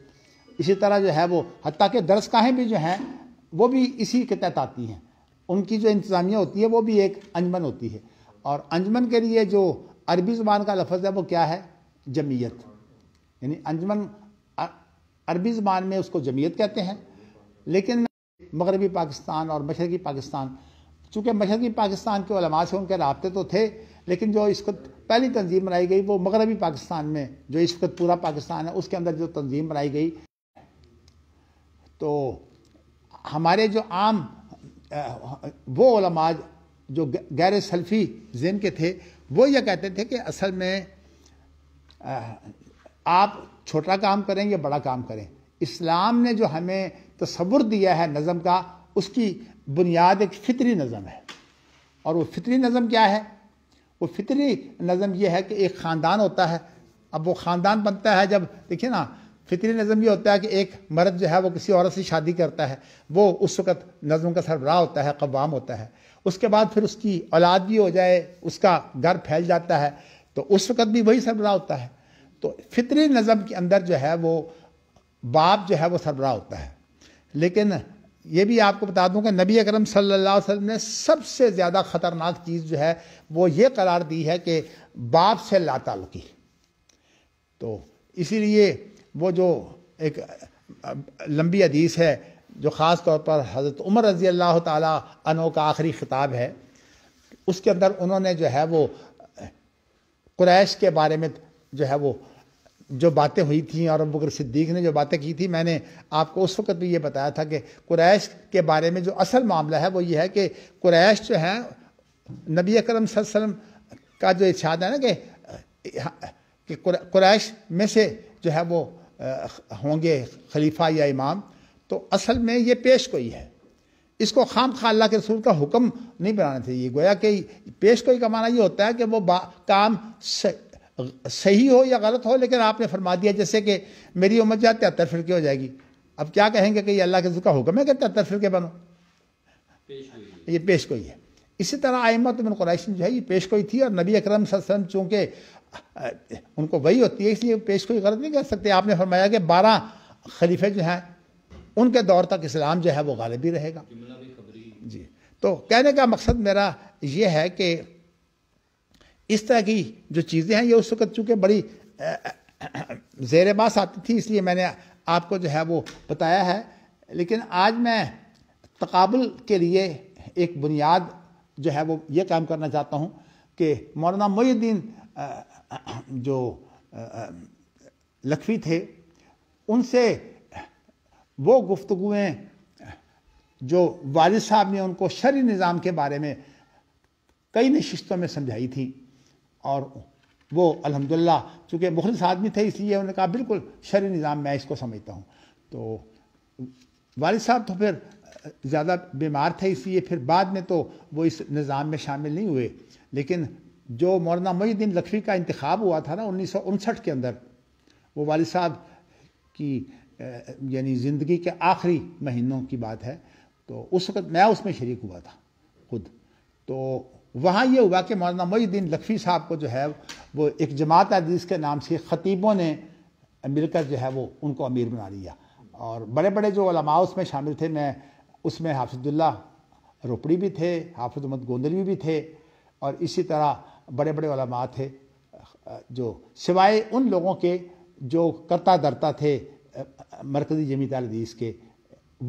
इसी तरह जो है वो हती के दर्सगाहें भी जो हैं वो भी इसी के तहत आती हैं उनकी जो इंतज़ामिया होती है वो भी एक अंजमन होती है और अंजमन के लिए जो अरबी ज़ुबान का लफज है वो क्या है जमीयत यानी अंजमन अरबी ज़ुबान में उसको जमीयत कहते हैं लेकिन मगरबी पाकिस्तान और मशरक़ी पाकिस्तान चूँकि मशरक़ी पाकिस्तान के उलमा से उनके रबते तो थे लेकिन जो इसको पहली तंजीम बनाई गई वो मगरबी पाकिस्तान में जो इस वक्त पूरा पाकिस्तान है उसके अंदर जो तंजीम बनाई गई तो हमारे जो आम वो ओलमाज जो गैर सल्फ़ी जिन के थे वो ये कहते थे कि असल में आप छोटा काम करें या बड़ा काम करें इस्लाम ने जो हमें तस्वुर दिया है नज़म का उसकी बुनियाद एक फितरी नज़म है और वो फितरी नज़म क्या है वो फितरी नज़म यह है कि एक ख़ानदान होता है अब वो ख़ानदान बनता है जब देखिए ना फितरी नज़म ये होता है कि एक मर्द जो है वो किसी औरत से शादी करता है वो उस वक़्त नज़म का सरबराह होता है कवाम होता है उसके बाद फिर उसकी औलाद भी हो जाए उसका घर फैल जाता है तो उस वक़्त भी वही सरबराह होता है तो फितरी नज़म के अंदर जो है वो बाप जो है वो सरबराह होता है लेकिन ये भी आपको बता दूं कि नबी अकरम सल्लल्लाहु अलैहि वसल्लम ने सबसे ज़्यादा ख़तरनाक चीज़ जो है वो ये करार दी है कि बाप से लातालुकी तो इसीलिए वो जो एक लंबी हदीस है जो ख़ास तौर पर हज़रत उमर रज़ी अल्लाह तनो का आखिरी ख़िताब है उसके अंदर उन्होंने जो है वो क्रैश के बारे में जो है वो जो बातें हुई थी और बकर सिद्दीक ने जो बातें की थी मैंने आपको उस वक़्त भी ये बताया था कि कुरैश के बारे में जो असल मामला है वो ये है कि कुरैश जो है नबी अकरम वसल्लम का जो इर्शाद है ना कि कि कुरैश में से जो है वो होंगे खलीफा या इमाम तो असल में ये पेश कोई है इसको खाम खा अल्लाह के रसूल का हुक्म नहीं बनाना चाहिए गोया कि पेश कोई का माना ये होता है कि वो काम सही हो या गलत हो लेकिन आपने फरमा दिया जैसे कि मेरी उम्र जो तिहत्तर फिरके हो जाएगी अब क्या कहेंगे कि ये अल्लाह के का हुक्म है कि तिहत्तर फिरके बनो ये पेश कोई है इसी तरह आयमत तो कुरैश जो है ये पेश कोई थी और नबी अकरम सल्लम चूँकि उनको वही होती है इसलिए पेश कोई गलत नहीं कर सकते आपने फरमाया कि बारह खलीफे जो हैं उनके दौर तक इस्लाम जो है वो गालिब ही रहेगा जी तो कहने का मकसद मेरा ये है कि इस तरह की जो चीज़ें हैं ये उस वक्त चूँकि बड़ी जेर बास आती थी इसलिए मैंने आपको जो है वो बताया है लेकिन आज मैं तकबल के लिए एक बुनियाद जो है वो ये काम करना चाहता हूँ कि मौलाना मोहद्दीन जो लखवी थे उनसे वो गुफ्तगुएँ जो वालिद साहब ने उनको शरी निज़ाम के बारे में कई नशस्तों में समझाई थी और वो अलहमदिल्ला चूँकि मुखलस आदमी थे इसलिए उन्होंने कहा बिल्कुल शरी निज़ाम मैं इसको समझता हूँ तो वाल साहब तो फिर ज़्यादा बीमार थे इसलिए फिर बाद में तो वो इस निज़ाम में शामिल नहीं हुए लेकिन जो मौलाना मोहीद्दीन लखवी का इंतखब हुआ था ना उन्नीस के अंदर वो वाल साहब की यानी ज़िंदगी के आखिरी महीनों की बात है तो उस वक्त मैं उसमें शरीक हुआ था खुद तो वहाँ ये हुआ कि मौलाना मोईद्दीन लखवी साहब को जो है वो एक जमात अदीस के नाम से ख़तीबों ने मिलकर जो है वो उनको अमीर बना दिया और बड़े बड़े जो उसमें शामिल थे मैं उसमें हाफिजुल्ला रोपड़ी भी थे हाफिज अहमद गोंदलवी भी थे और इसी तरह बड़े बड़े उलमा थे जो सिवाय उन लोगों के जो करता दरता थे मरकज़ी जमीत अदीस के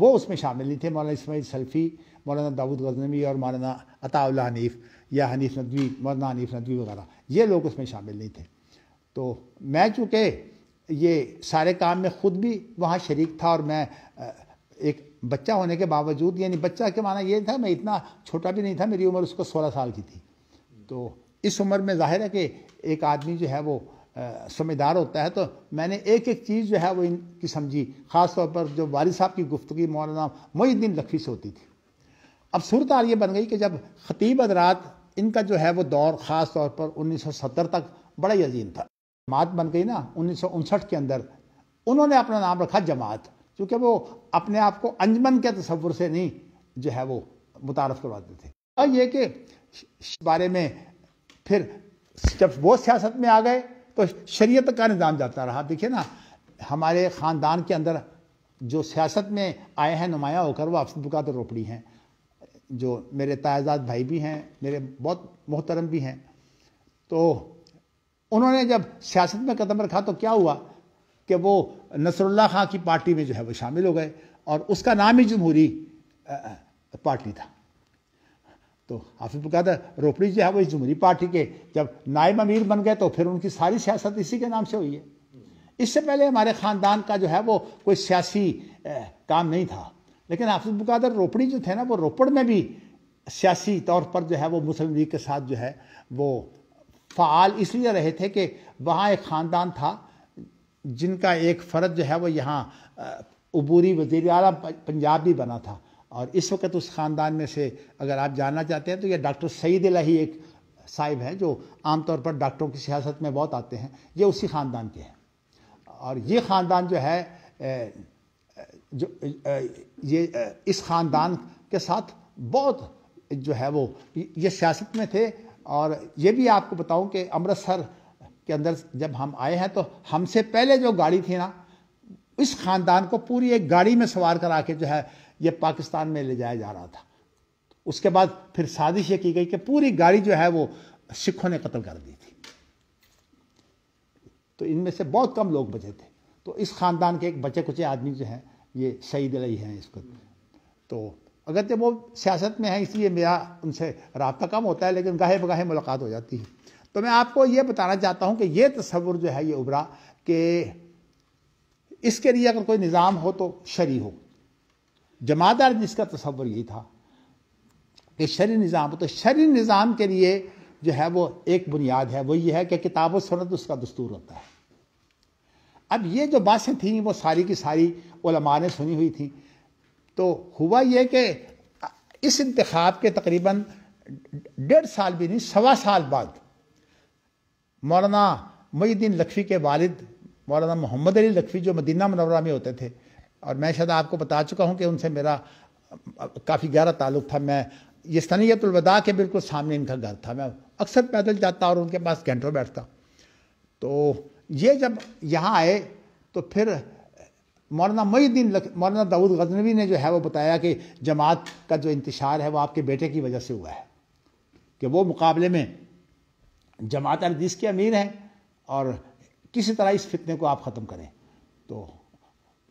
वो उसमें शामिल नहीं थे मौलाना इसमाइल सल्फ़ी मौलाना दाऊद गजनवी और मौलाना अताउल्ला हनीफ़ या हनीफ नदवी मौलाना हनीफ नदवी वगैरह ये लोग उसमें शामिल नहीं थे तो मैं चूँकि ये सारे काम में ख़ुद भी वहाँ शरीक था और मैं एक बच्चा होने के बावजूद यानी बच्चा के माना ये था मैं इतना छोटा भी नहीं था मेरी उम्र उसको सोलह साल की थी तो इस उम्र में जाहिर है कि एक आदमी जो है वो समझदार होता है तो मैंने एक एक चीज़ जो है वो इनकी समझी ख़ास तौर पर जो वारिस साहब की गुफ्तगी मौलाना मोहिद्दीन लखवी से होती थी अब सूरत ये बन गई कि जब ख़तीब हजरात इनका जो है वो दौर ख़ास तौर पर 1970 तक बड़ा ही अजीम था जमात बन गई ना उन्नीस के अंदर उन्होंने अपना नाम रखा जमात क्योंकि वो अपने आप को अंजमन के तस्वुर से नहीं जो है वो मुतारफ़ करवाते थे और ये कि बारे में फिर जब वो सियासत में आ गए तो शरीयत का निज़ाम जाता रहा देखिए ना हमारे ख़ानदान के अंदर जो सियासत में आए हैं नुमाया होकर वो तो रोपड़ी हैं जो मेरे ताजाद भाई भी हैं मेरे बहुत मोहतरम भी हैं तो उन्होंने जब सियासत में कदम रखा तो क्या हुआ कि वो नसरुल्ला खां की पार्टी में जो है वो शामिल हो गए और उसका नाम ही जमहूरी पार्टी था तो हाफिज था रोपड़ी जो है वो इस जमहूरी पार्टी के जब नायब अमीर बन गए तो फिर उनकी सारी सियासत इसी के नाम से हुई है इससे पहले हमारे ख़ानदान का जो है वो कोई सियासी काम नहीं था लेकिन हाफिज मुकादर तो रोपड़ी जो थे ना वो रोपड़ में भी सियासी तौर पर जो है वो मुस्लिम लीग के साथ जो है वो फ़ाल इसलिए रहे थे कि वहाँ एक ख़ानदान था जिनका एक फ़र्द जो है वो यहाँ अबूरी वजीर अला पंजाब भी बना था और इस वक्त उस ख़ानदान में से अगर आप जानना चाहते हैं तो ये डॉक्टर सईद ही एक साहिब हैं जो आमतौर पर डॉक्टरों की सियासत में बहुत आते हैं ये उसी ख़ानदान के हैं और ये ख़ानदान जो है जो ये इस ख़ानदान के साथ बहुत जो है वो ये सियासत में थे और ये भी आपको बताऊं कि अमृतसर के अंदर जब हम आए हैं तो हमसे पहले जो गाड़ी थी ना इस ख़ानदान को पूरी एक गाड़ी में सवार करा के जो है ये पाकिस्तान में ले जाया जा रहा था उसके बाद फिर साजिश ये की गई कि पूरी गाड़ी जो है वो सिखों ने कत्ल कर दी थी तो इनमें से बहुत कम लोग बचे थे तो इस ख़ानदान के एक बचे कुचे आदमी जो हैं ये शहीद रही हैं इसको तो अगरचे वो सियासत में है इसलिए मेरा उनसे रबता कम होता है लेकिन गाहे बगाहे मुलाकात हो जाती है तो मैं आपको ये बताना चाहता हूँ कि ये तस्वुर जो है ये उभरा कि इसके लिए अगर कोई निज़ाम हो तो शरी हो जमादार जिसका तस्वर यही था कि शरी निज़ाम हो तो शरी निज़ाम के लिए जो है वो एक बुनियाद है वो ये है कि किताब सनत उसका दस्तूर होता है अब ये जो बातें थी वो सारी की सारी ओलमा ने सुनी हुई थी तो हुआ ये कि इस इंतखब के तकरीबन डेढ़ साल भी नहीं सवा साल बाद मौलाना मईद्दीन लखवी के वालिद मौलाना मोहम्मद अली लखवी जो मदीना मनवरा में होते थे और मैं शायद आपको बता चुका हूँ कि उनसे मेरा काफ़ी गहरा ताल्लुक़ था मैं ये सनीतुलवदा के बिल्कुल सामने इनका घर था मैं अक्सर पैदल जाता और उनके पास घंटों बैठता तो ये जब यहाँ आए तो फिर मौलाना मईदीन मौलाना दाऊद गजनवी ने जो है वो बताया कि जमात का जो इंतशार है वो आपके बेटे की वजह से हुआ है कि वो मुकाबले में जमात अरदीस के अमीर हैं और किसी तरह इस फितने को आप ख़त्म करें तो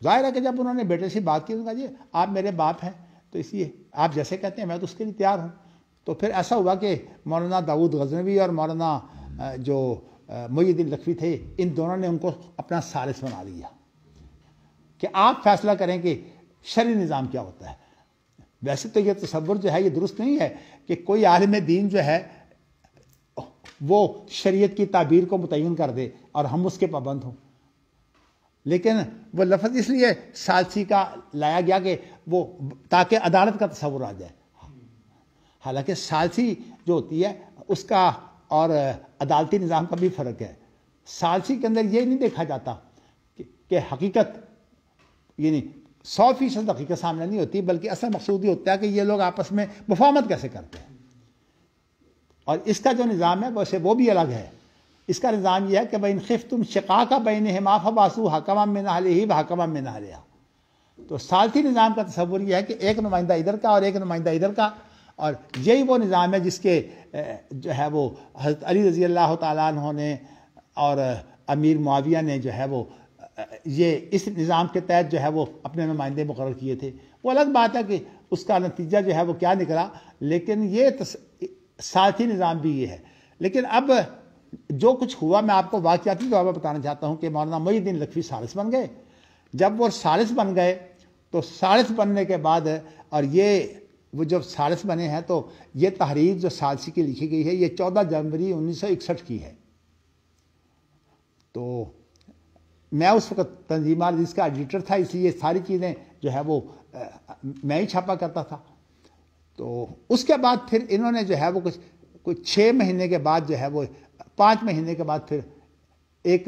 जाहिर है कि जब उन्होंने बेटे से बात की तो उन्होंने जी आप मेरे बाप हैं तो इसलिए आप जैसे कहते हैं मैं तो उसके लिए तैयार हूँ तो फिर ऐसा हुआ कि मौलाना दाऊद गजनवी और मौलाना जो मोयद्दीन लखवी थे इन दोनों ने उनको अपना सालिस बना दिया कि आप फैसला करें कि शरी निज़ाम क्या होता है वैसे तो यह तस्वुर जो है ये दुरुस्त नहीं है कि कोई आलम दीन जो है वो शरीयत की ताबीर को मुतन कर दे और हम उसके पाबंद हों लेकिन वो लफज इसलिए सालसी का लाया गया कि वो ताकि अदालत का तस्वुर आ जाए हालांकि सालसी जो होती है उसका और अदालती निज़ाम का भी फ़र्क है सालसी के अंदर ये नहीं देखा जाता कि, कि हकीकत यानी सौ फीसद हकीकत सामने नहीं होती बल्कि असल मकसूद ही होता है कि ये लोग आपस में मुफामत कैसे करते हैं और इसका जो निज़ाम है वैसे वो भी अलग है इसका निज़ाम यह है कि भाई खिफ तुम शिका का बैन हमाफ बासू हकमा में नहा ही हकमा में नहा तो सालसी निज़ाम का तस्वुर यह है कि एक नुमाइंदा इधर का और एक नुमाइंदा इधर का और यही वो निज़ाम है जिसके जो है वो हज़रत अली रज़ी अल्लाह तु ने और अमीर माविया ने जो है वो ये इस निज़ाम के तहत जो है वो अपने नुमाइंदे मुकर किए थे वो अलग बात है कि उसका नतीजा जो है वो क्या निकला लेकिन ये तस, साथी निज़ाम भी ये है लेकिन अब जो कुछ हुआ मैं आपको वाकयाती तौर पर बताना चाहता हूँ कि मौलाना मोहीद्दीन लखवी सालिस बन गए जब वो सालिस बन गए तो सारिस बनने के बाद और ये वो जब सारस बने हैं तो ये तहरीर जो सालसी की लिखी गई है ये 14 जनवरी 1961 की है तो मैं उस वक्त तंजीमा जिसका एडिटर था इसलिए सारी चीज़ें जो है वो मैं ही छापा करता था तो उसके बाद फिर इन्होंने जो है वो कुछ कुछ छः महीने के बाद जो है वो पाँच महीने के बाद फिर एक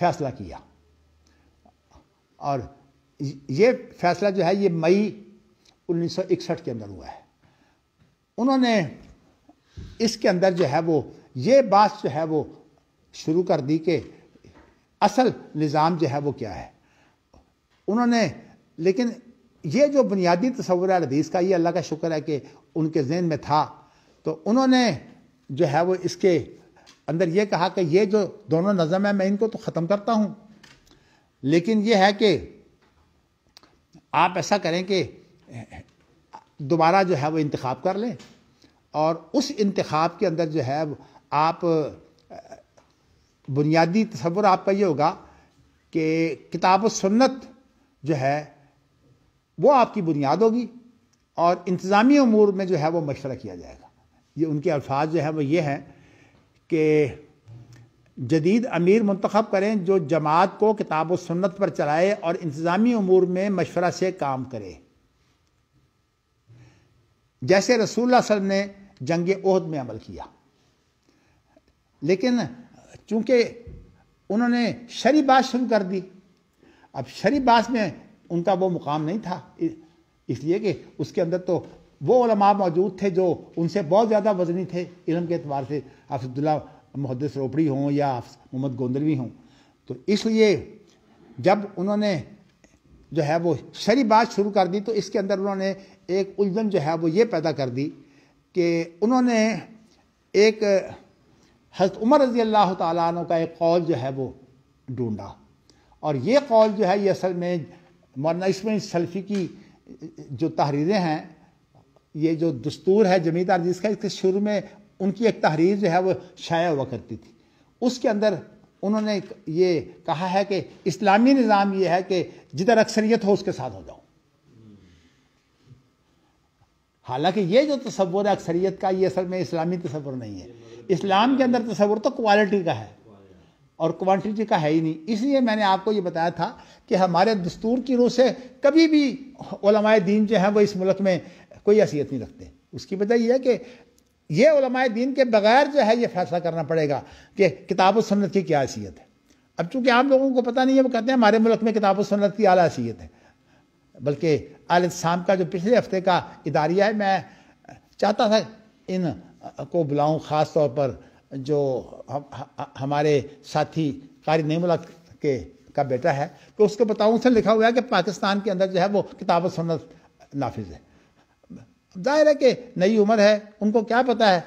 फैसला किया और ये फैसला जो है ये मई उन्नीस सौ इकसठ के अंदर हुआ है उन्होंने इसके अंदर जो है वो ये बात जो है वो शुरू कर दी कि असल निज़ाम जो है वो क्या है उन्होंने लेकिन ये जो बुनियादी है रदीस का ये अल्लाह का शुक्र है कि उनके जहन में था तो उन्होंने जो है वो इसके अंदर ये कहा कि ये जो दोनों नज़म है मैं इनको तो ख़त्म करता हूँ लेकिन ये है कि आप ऐसा करें कि दोबारा जो है वो इंतखब कर लें और उस इंतखब के अंदर जो है आप बुनियादी तस्वुर आपका ये होगा कि किताब सुन्नत जो है वो आपकी बुनियाद होगी और इंतज़ामी अमूर में जो है वो मशवरा किया जाएगा ये उनके अल्फाज जो है वो ये हैं कि जदीद अमीर मंतखब करें जो जमात को किताब सुन्नत पर चलाए और इंतज़ामी अमूर में मशवरा से काम करे जैसे रसूल वसल्लम ने जंग ओहद में अमल किया लेकिन चूंकि उन्होंने शरी बात शुरू कर दी अब शरी बात में उनका वो मुकाम नहीं था इसलिए कि उसके अंदर तो वो मौजूद थे जो उनसे बहुत ज़्यादा वजनी थे इलम के अतबार से हफ्सुल्ला मुहदस रोपड़ी हों या मोहम्मद गोंदलवी हों तो इसलिए जब उन्होंने जो है वो शरी बात शुरू कर दी तो इसके अंदर उन्होंने एक उलझन जो है वो ये पैदा कर दी कि उन्होंने एक हज़रत उमर रज़ी अल्लाह तु का एक कौल जो है वो ढूंढा और ये कौल जो है ये असल में मौलाना इसमें सल्फ़ी की जो तहरीरें हैं ये जो दस्तूर है जमींदार जिसका इसके शुरू में उनकी एक तहरीर जो है वो शाया हुआ करती थी उसके अंदर उन्होंने ये कहा है कि इस्लामी निज़ाम ये है कि जिधर अक्सरियत हो उसके साथ हो जाओ हालांकि ये जो तस्वुर है अक्सरियत का ये असल में इस्लामी तस्वुर नहीं है इस्लाम के अंदर तस्वुर तो क्वालिटी का है और क्वांटिटी का है ही नहीं इसलिए मैंने आपको ये बताया था कि हमारे दस्तूर की रूह से कभी भी ओलमाए दीन जो हैं वो इस मुल्क में कोई हैसियत नहीं रखते उसकी वजह यह है कि ये ओलमाए दीन के बगैर जो है ये फैसला करना पड़ेगा कि किताब सन्नत की क्या हैसियत है अब चूँकि आप लोगों को पता नहीं है वो कहते हैं हमारे मुल्क में किताब सन्नत की आला हैसियत है बल्कि आल शाम का जो पिछले हफ्ते का इदारिया है मैं चाहता था इन को बुलाऊं ख़ास तौर पर जो हम, हमारे साथी कारी नईमुल्ला के का बेटा है तो उसको बताऊँ उसने लिखा हुआ है कि पाकिस्तान के अंदर जो है वो किताब सन्नत नाफिज है जाहिर है कि नई उम्र है उनको क्या पता है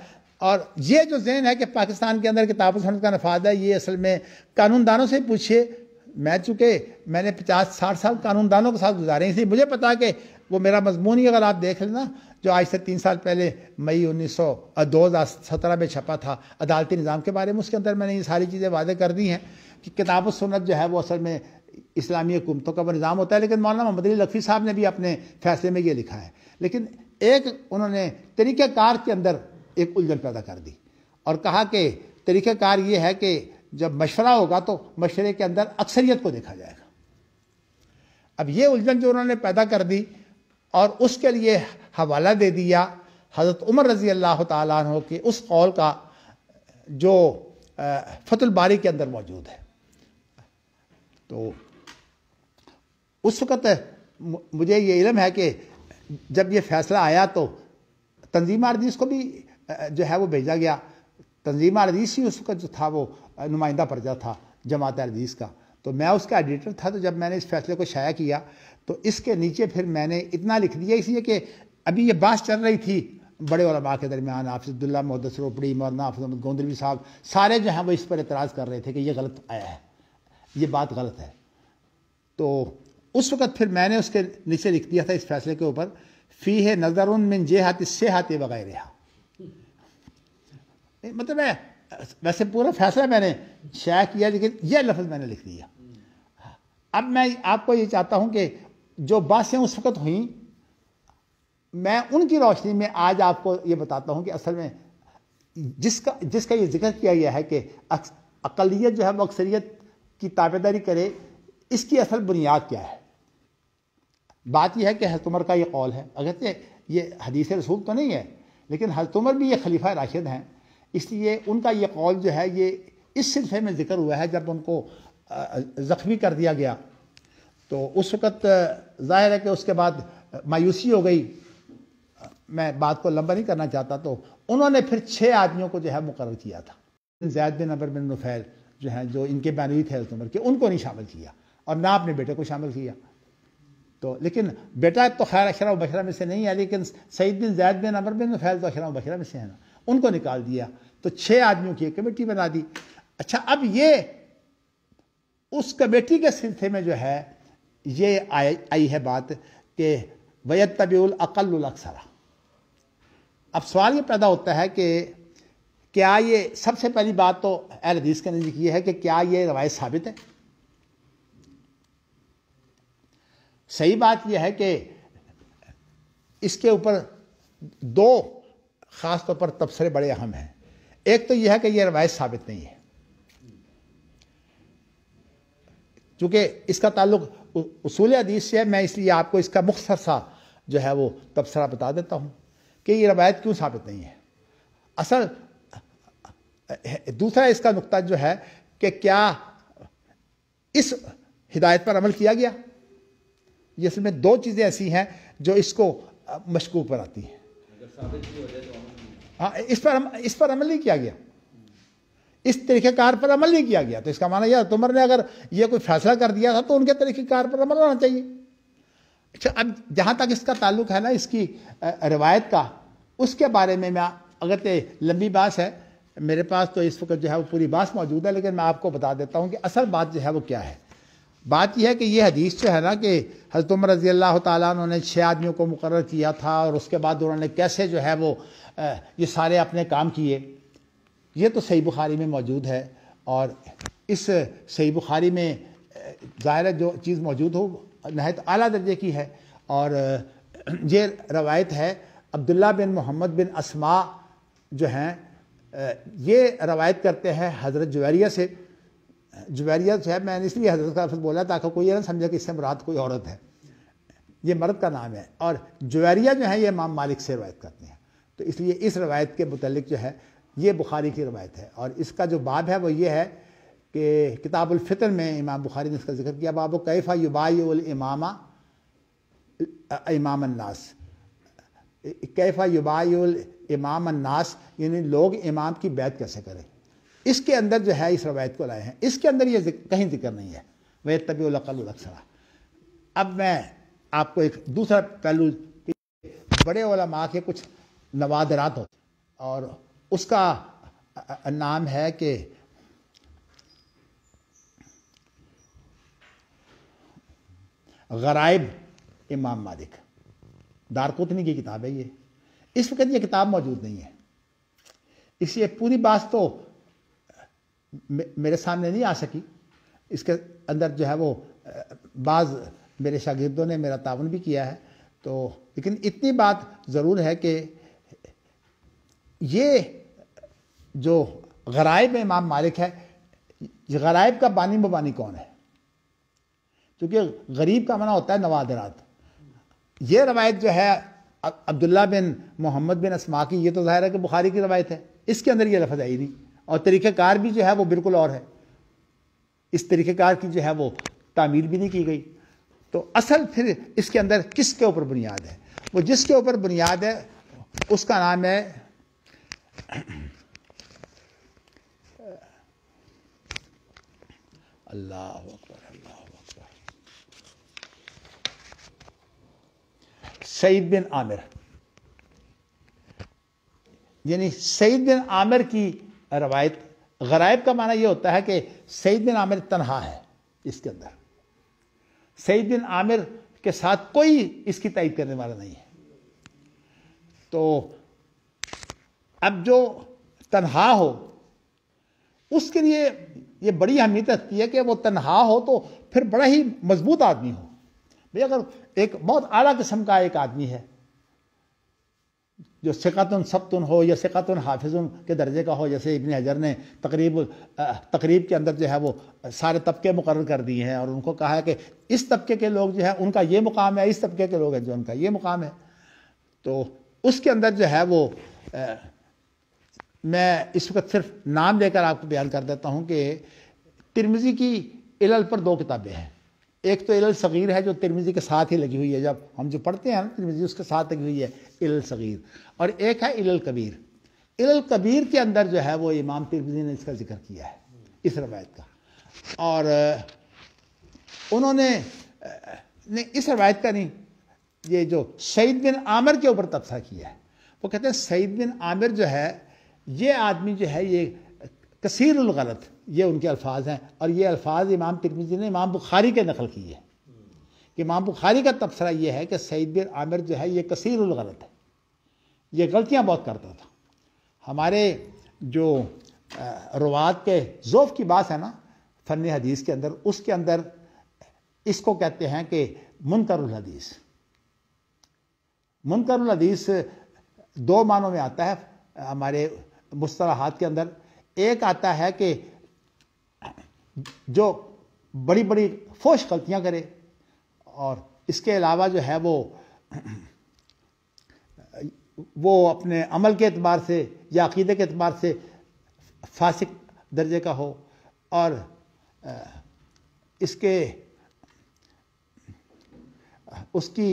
और ये जो जहन है कि पाकिस्तान के अंदर किताब सन्नत का नफाद है ये असल में कानूनदानों से पूछिए मैं चूँकि मैंने पचास साठ साल कानूनदानों के साथ गुजारे इसलिए मुझे पता है कि वो मेरा मजमून ही अगर आप देख लेना जो आज से तीन साल पहले मई उन्नीस सौ दो हज़ार सत्रह में छपा था अदालती निज़ाम के बारे में उसके अंदर मैंने ये सारी चीज़ें वादे कर दी हैं कि किताब सुनत जो है वो असल में इस्लामी हुकूमतों का निज़ाम होता है लेकिन मौलाना मोहम्मद अली लखवी साहब ने भी अपने फैसले में ये लिखा है लेकिन एक उन्होंने तरीक़ार के अंदर एक उलझन पैदा कर दी और कहा कि तरीक़ाकार ये है कि जब मशवरा होगा तो मशवरे के अंदर अक्सरियत को देखा जाएगा अब ये उलझन जो उन्होंने पैदा कर दी और उसके लिए हवाला दे दिया हज़रत उमर रज़ी अल्लाह तु के उस कौल का जो फतुलबारी के अंदर मौजूद है तो उस वक़्त मुझे ये इलम है कि जब ये फैसला आया तो तंजीम आरजी इसको भी जो है वो भेजा गया तंजीम अजीज ही उसका जो था वो नुमाइंदा पर्जा था जमात अदीस का तो मैं उसका एडिटर था तो जब मैंने इस फैसले को शाया किया तो इसके नीचे फिर मैंने इतना लिख दिया इसलिए कि अभी ये बात चल रही थी बड़े उलमा के दरमियान आफिसदुल्ला मोहदस रोपड़ी मौलाना आफिस अहमद गोंदरवी साहब सारे जो हैं वो इस पर एतराज़ कर रहे थे कि ये गलत आया है ये बात गलत है तो उस वक़्त फिर मैंने उसके नीचे लिख दिया था इस फैसले के ऊपर फ़ी है नज़र उन मिन जे हाथ से हाथ बगैर मतलब मैं वैसे पूरा फैसला मैंने शेयर किया लेकिन यह लफ्ज़ मैंने लिख दिया अब मैं आपको ये चाहता हूँ कि जो बातें उस वक़्त हुई मैं उनकी रोशनी में आज आपको ये बताता हूँ कि असल में जिसका जिसका ये जिक्र किया गया है कि अकलीत जो है वो अक्सरियत की ताबेदारी करे इसकी असल बुनियाद क्या है बात यह है कि हजतमर का ये कौल है अगरचे ये हदीस रसूल तो नहीं है लेकिन हजतमर भी ये खलीफा राशिद हैं इसलिए उनका ये कौल जो है ये इस सिलसिले में ज़िक्र हुआ है जब उनको ज़ख्मी कर दिया गया तो उस वक़्त ज़ाहिर है कि उसके बाद मायूसी हो गई मैं बात को लंबा नहीं करना चाहता तो उन्होंने फिर छः आदमियों को जो है मुकर किया था जैद बिन अबर बिन नफैल जो हैं जो इनके बैनवी थे उस उम्र के उनको नहीं शामिल किया और ना अपने बेटे को शामिल किया तो लेकिन बेटा तो खैर अशरा बशरा में से नहीं है लेकिन सईद बिन जैद बिन अबर बिन नफैल तो अशरा बशरा में से है ना उनको निकाल दिया तो छह आदमियों की एक कमेटी बना दी अच्छा अब ये उस कमेटी के सिलसिले में जो है ये आई आई है बात कि वैद तबील अकल अक्सरा अब सवाल ये पैदा होता है कि क्या ये सबसे पहली बात तो अहल हदीस के नज़दीक ये है कि क्या ये रवायत साबित है सही बात यह है कि इसके ऊपर दो ख़ास तौर पर तबसरे बड़े अहम हैं एक तो यह है कि यह रवायत साबित नहीं है चूँकि इसका ताल्लुक उसूल हदीस से है मैं इसलिए आपको इसका मुख्तर सा जो है वो तबसरा बता देता हूँ कि ये रवायत क्यों साबित नहीं है असल दूसरा इसका नुकता जो है कि क्या इस हिदायत पर अमल किया गया ये असल में दो चीज़ें ऐसी हैं जो इसको मशकूक बनाती हैं हाँ, इस पर इस पर अमल नहीं किया गया इस तरीक़ेकार पर अमल नहीं किया गया तो इसका माना यह तुमर ने अगर यह कोई फैसला कर दिया था तो उनके तरीक़ेकार पर अमल होना चाहिए अच्छा अब जहाँ तक इसका ताल्लुक है ना इसकी रिवायत का उसके बारे में मैं अगर लंबी बात है मेरे पास तो इस वक्त जो है वो पूरी बात मौजूद है लेकिन मैं आपको बता देता हूँ कि असल बात जो है वो क्या है बात यह है कि यह हदीस जो है ना कि हज़रत उमर रजी अल्लाह तुमने छः आदमियों को मुकर किया था और उसके बाद उन्होंने कैसे जो है वो ये सारे अपने काम किए ये तो सही बुखारी में मौजूद है और इस सही बुखारी में ज़ाहिर जो चीज़ मौजूद हो नहायत अली दर्जे की है और ये रवायत है अब्दुल्ला बिन मोहम्मद बिन असमा जो हैं ये रवायत करते हैं हज़रत जवैरिया से जवैरिया जो है मैंने इसलिए हजरत का लफ्ज़ बोला ताकि कोई ये ना समझे कि इससे मुराद कोई औरत है ये मर्द का नाम है और जवैरिया जो है ये इमाम मालिक से रवायत करते हैं तो इसलिए इस रवायत के मतलब जो है ये बुखारी की रवायत है और इसका जो बाब है वो ये है कि किताबुलफ़ितर में इमाम बुखारी ने इसका जिक्र किया बाबो कैफ़ा युबाईमामा इमाम कैफ़ा युबायुल यानी लोग इमाम की बैत कैसे करें इसके अंदर जो है इस रवायत को लाए हैं इसके अंदर ये जिक, कहीं जिक्र नहीं है वह तबीलकलसरा अब मैं आपको एक दूसरा पहलू बड़े माँ के कुछ नवादरात होती और उसका नाम है कि गराइब इमाम मालिक दारकुतनी की किताब है ये इस वक्त ये किताब मौजूद नहीं है इसलिए पूरी बात तो मेरे सामने नहीं आ सकी इसके अंदर जो है वो बाज़ मेरे शागिदों ने मेरा ताउन भी किया है तो लेकिन इतनी बात ज़रूर है कि ये जो गराइब इमाम मालिक है गराइब का बानी बानी कौन है क्योंकि गरीब का मना होता है नवादरात ये रवायत जो है अब्दुल्ला बिन मोहम्मद बिन असमा की ये तो ज़ाहिर है कि बुखारी की रवायत है इसके अंदर ये लफज आई नहीं और तरीक़ार भी जो है वो बिल्कुल और है इस तरीक़ार की जो है वो तामीर भी नहीं की गई तो असल फिर इसके अंदर किसके ऊपर बुनियाद है वो जिसके ऊपर बुनियाद है उसका नाम है अल्लाह अकबर अल्लाह अकबर सईद बिन आमिर यानी सईद बिन आमिर की रवायत गरायब का माना यह होता है कि सईद बिन आमिर तनहा है इसके अंदर सईद बिन आमिर के साथ कोई इसकी तयद करने वाला नहीं है तो अब जो तनहा हो उसके लिए ये बड़ी अहमियत रखती है कि वो तनहा हो तो फिर बड़ा ही मजबूत आदमी हो भाई अगर एक बहुत आला किस्म का एक आदमी है जो सिकातन सप्तन हो या सिकातन हाफिजुन के दर्जे का हो जैसे इबन हजर ने तकरीब तकरीब के अंदर जो है वो सारे तबके मुकर कर दिए हैं और उनको कहा है कि इस तबके के लोग जो है उनका ये मुकाम है इस तबके के लोग हैं जो उनका ये मुकाम है तो उसके अंदर जो है वो मैं इस वक्त सिर्फ नाम लेकर आपको बयान कर देता हूँ कि तिरमिज़ी की इलल पर दो किताबें हैं एक तो इलल सग़ीर है जो तिरमिज़ी के साथ ही लगी हुई है जब हम जो पढ़ते हैं ना तिरमिज़ी उसके साथ लगी हुई है इलल सग़ीर और एक है इलल कबीर इलल कबीर के अंदर जो है वो इमाम तिरमिज़ी ने इसका जिक्र किया है इस रवायत का और उन्होंने नहीं इस रवायत का नहीं ये जो सईद बिन आमिर के ऊपर तबसा किया है वो कहते हैं सईद बिन आमिर जो है ये आदमी जो है ये गलत ये उनके अल्फाज हैं और ये अल्फाज इमाम तिरमिजी ने इमाम बुखारी के नकल किए हैं कि इमाम बुखारी का तबसरा यह है कि सईद बिन आमिर जो है ये गलत है ये गलतियाँ बहुत करता था हमारे जो रवात के जोफ़ की बात है ना फ़न हदीस के अंदर उसके अंदर इसको कहते हैं कि मुनकरदीस मुनकरदीस दो मानों में आता है हमारे मुस्तराहत के अंदर एक आता है कि जो बड़ी बड़ी फोश गलतियाँ करे और इसके अलावा जो है वो वो अपने अमल के अतबार से या अकीदे के अतबार से फासिक दर्जे का हो और इसके उसकी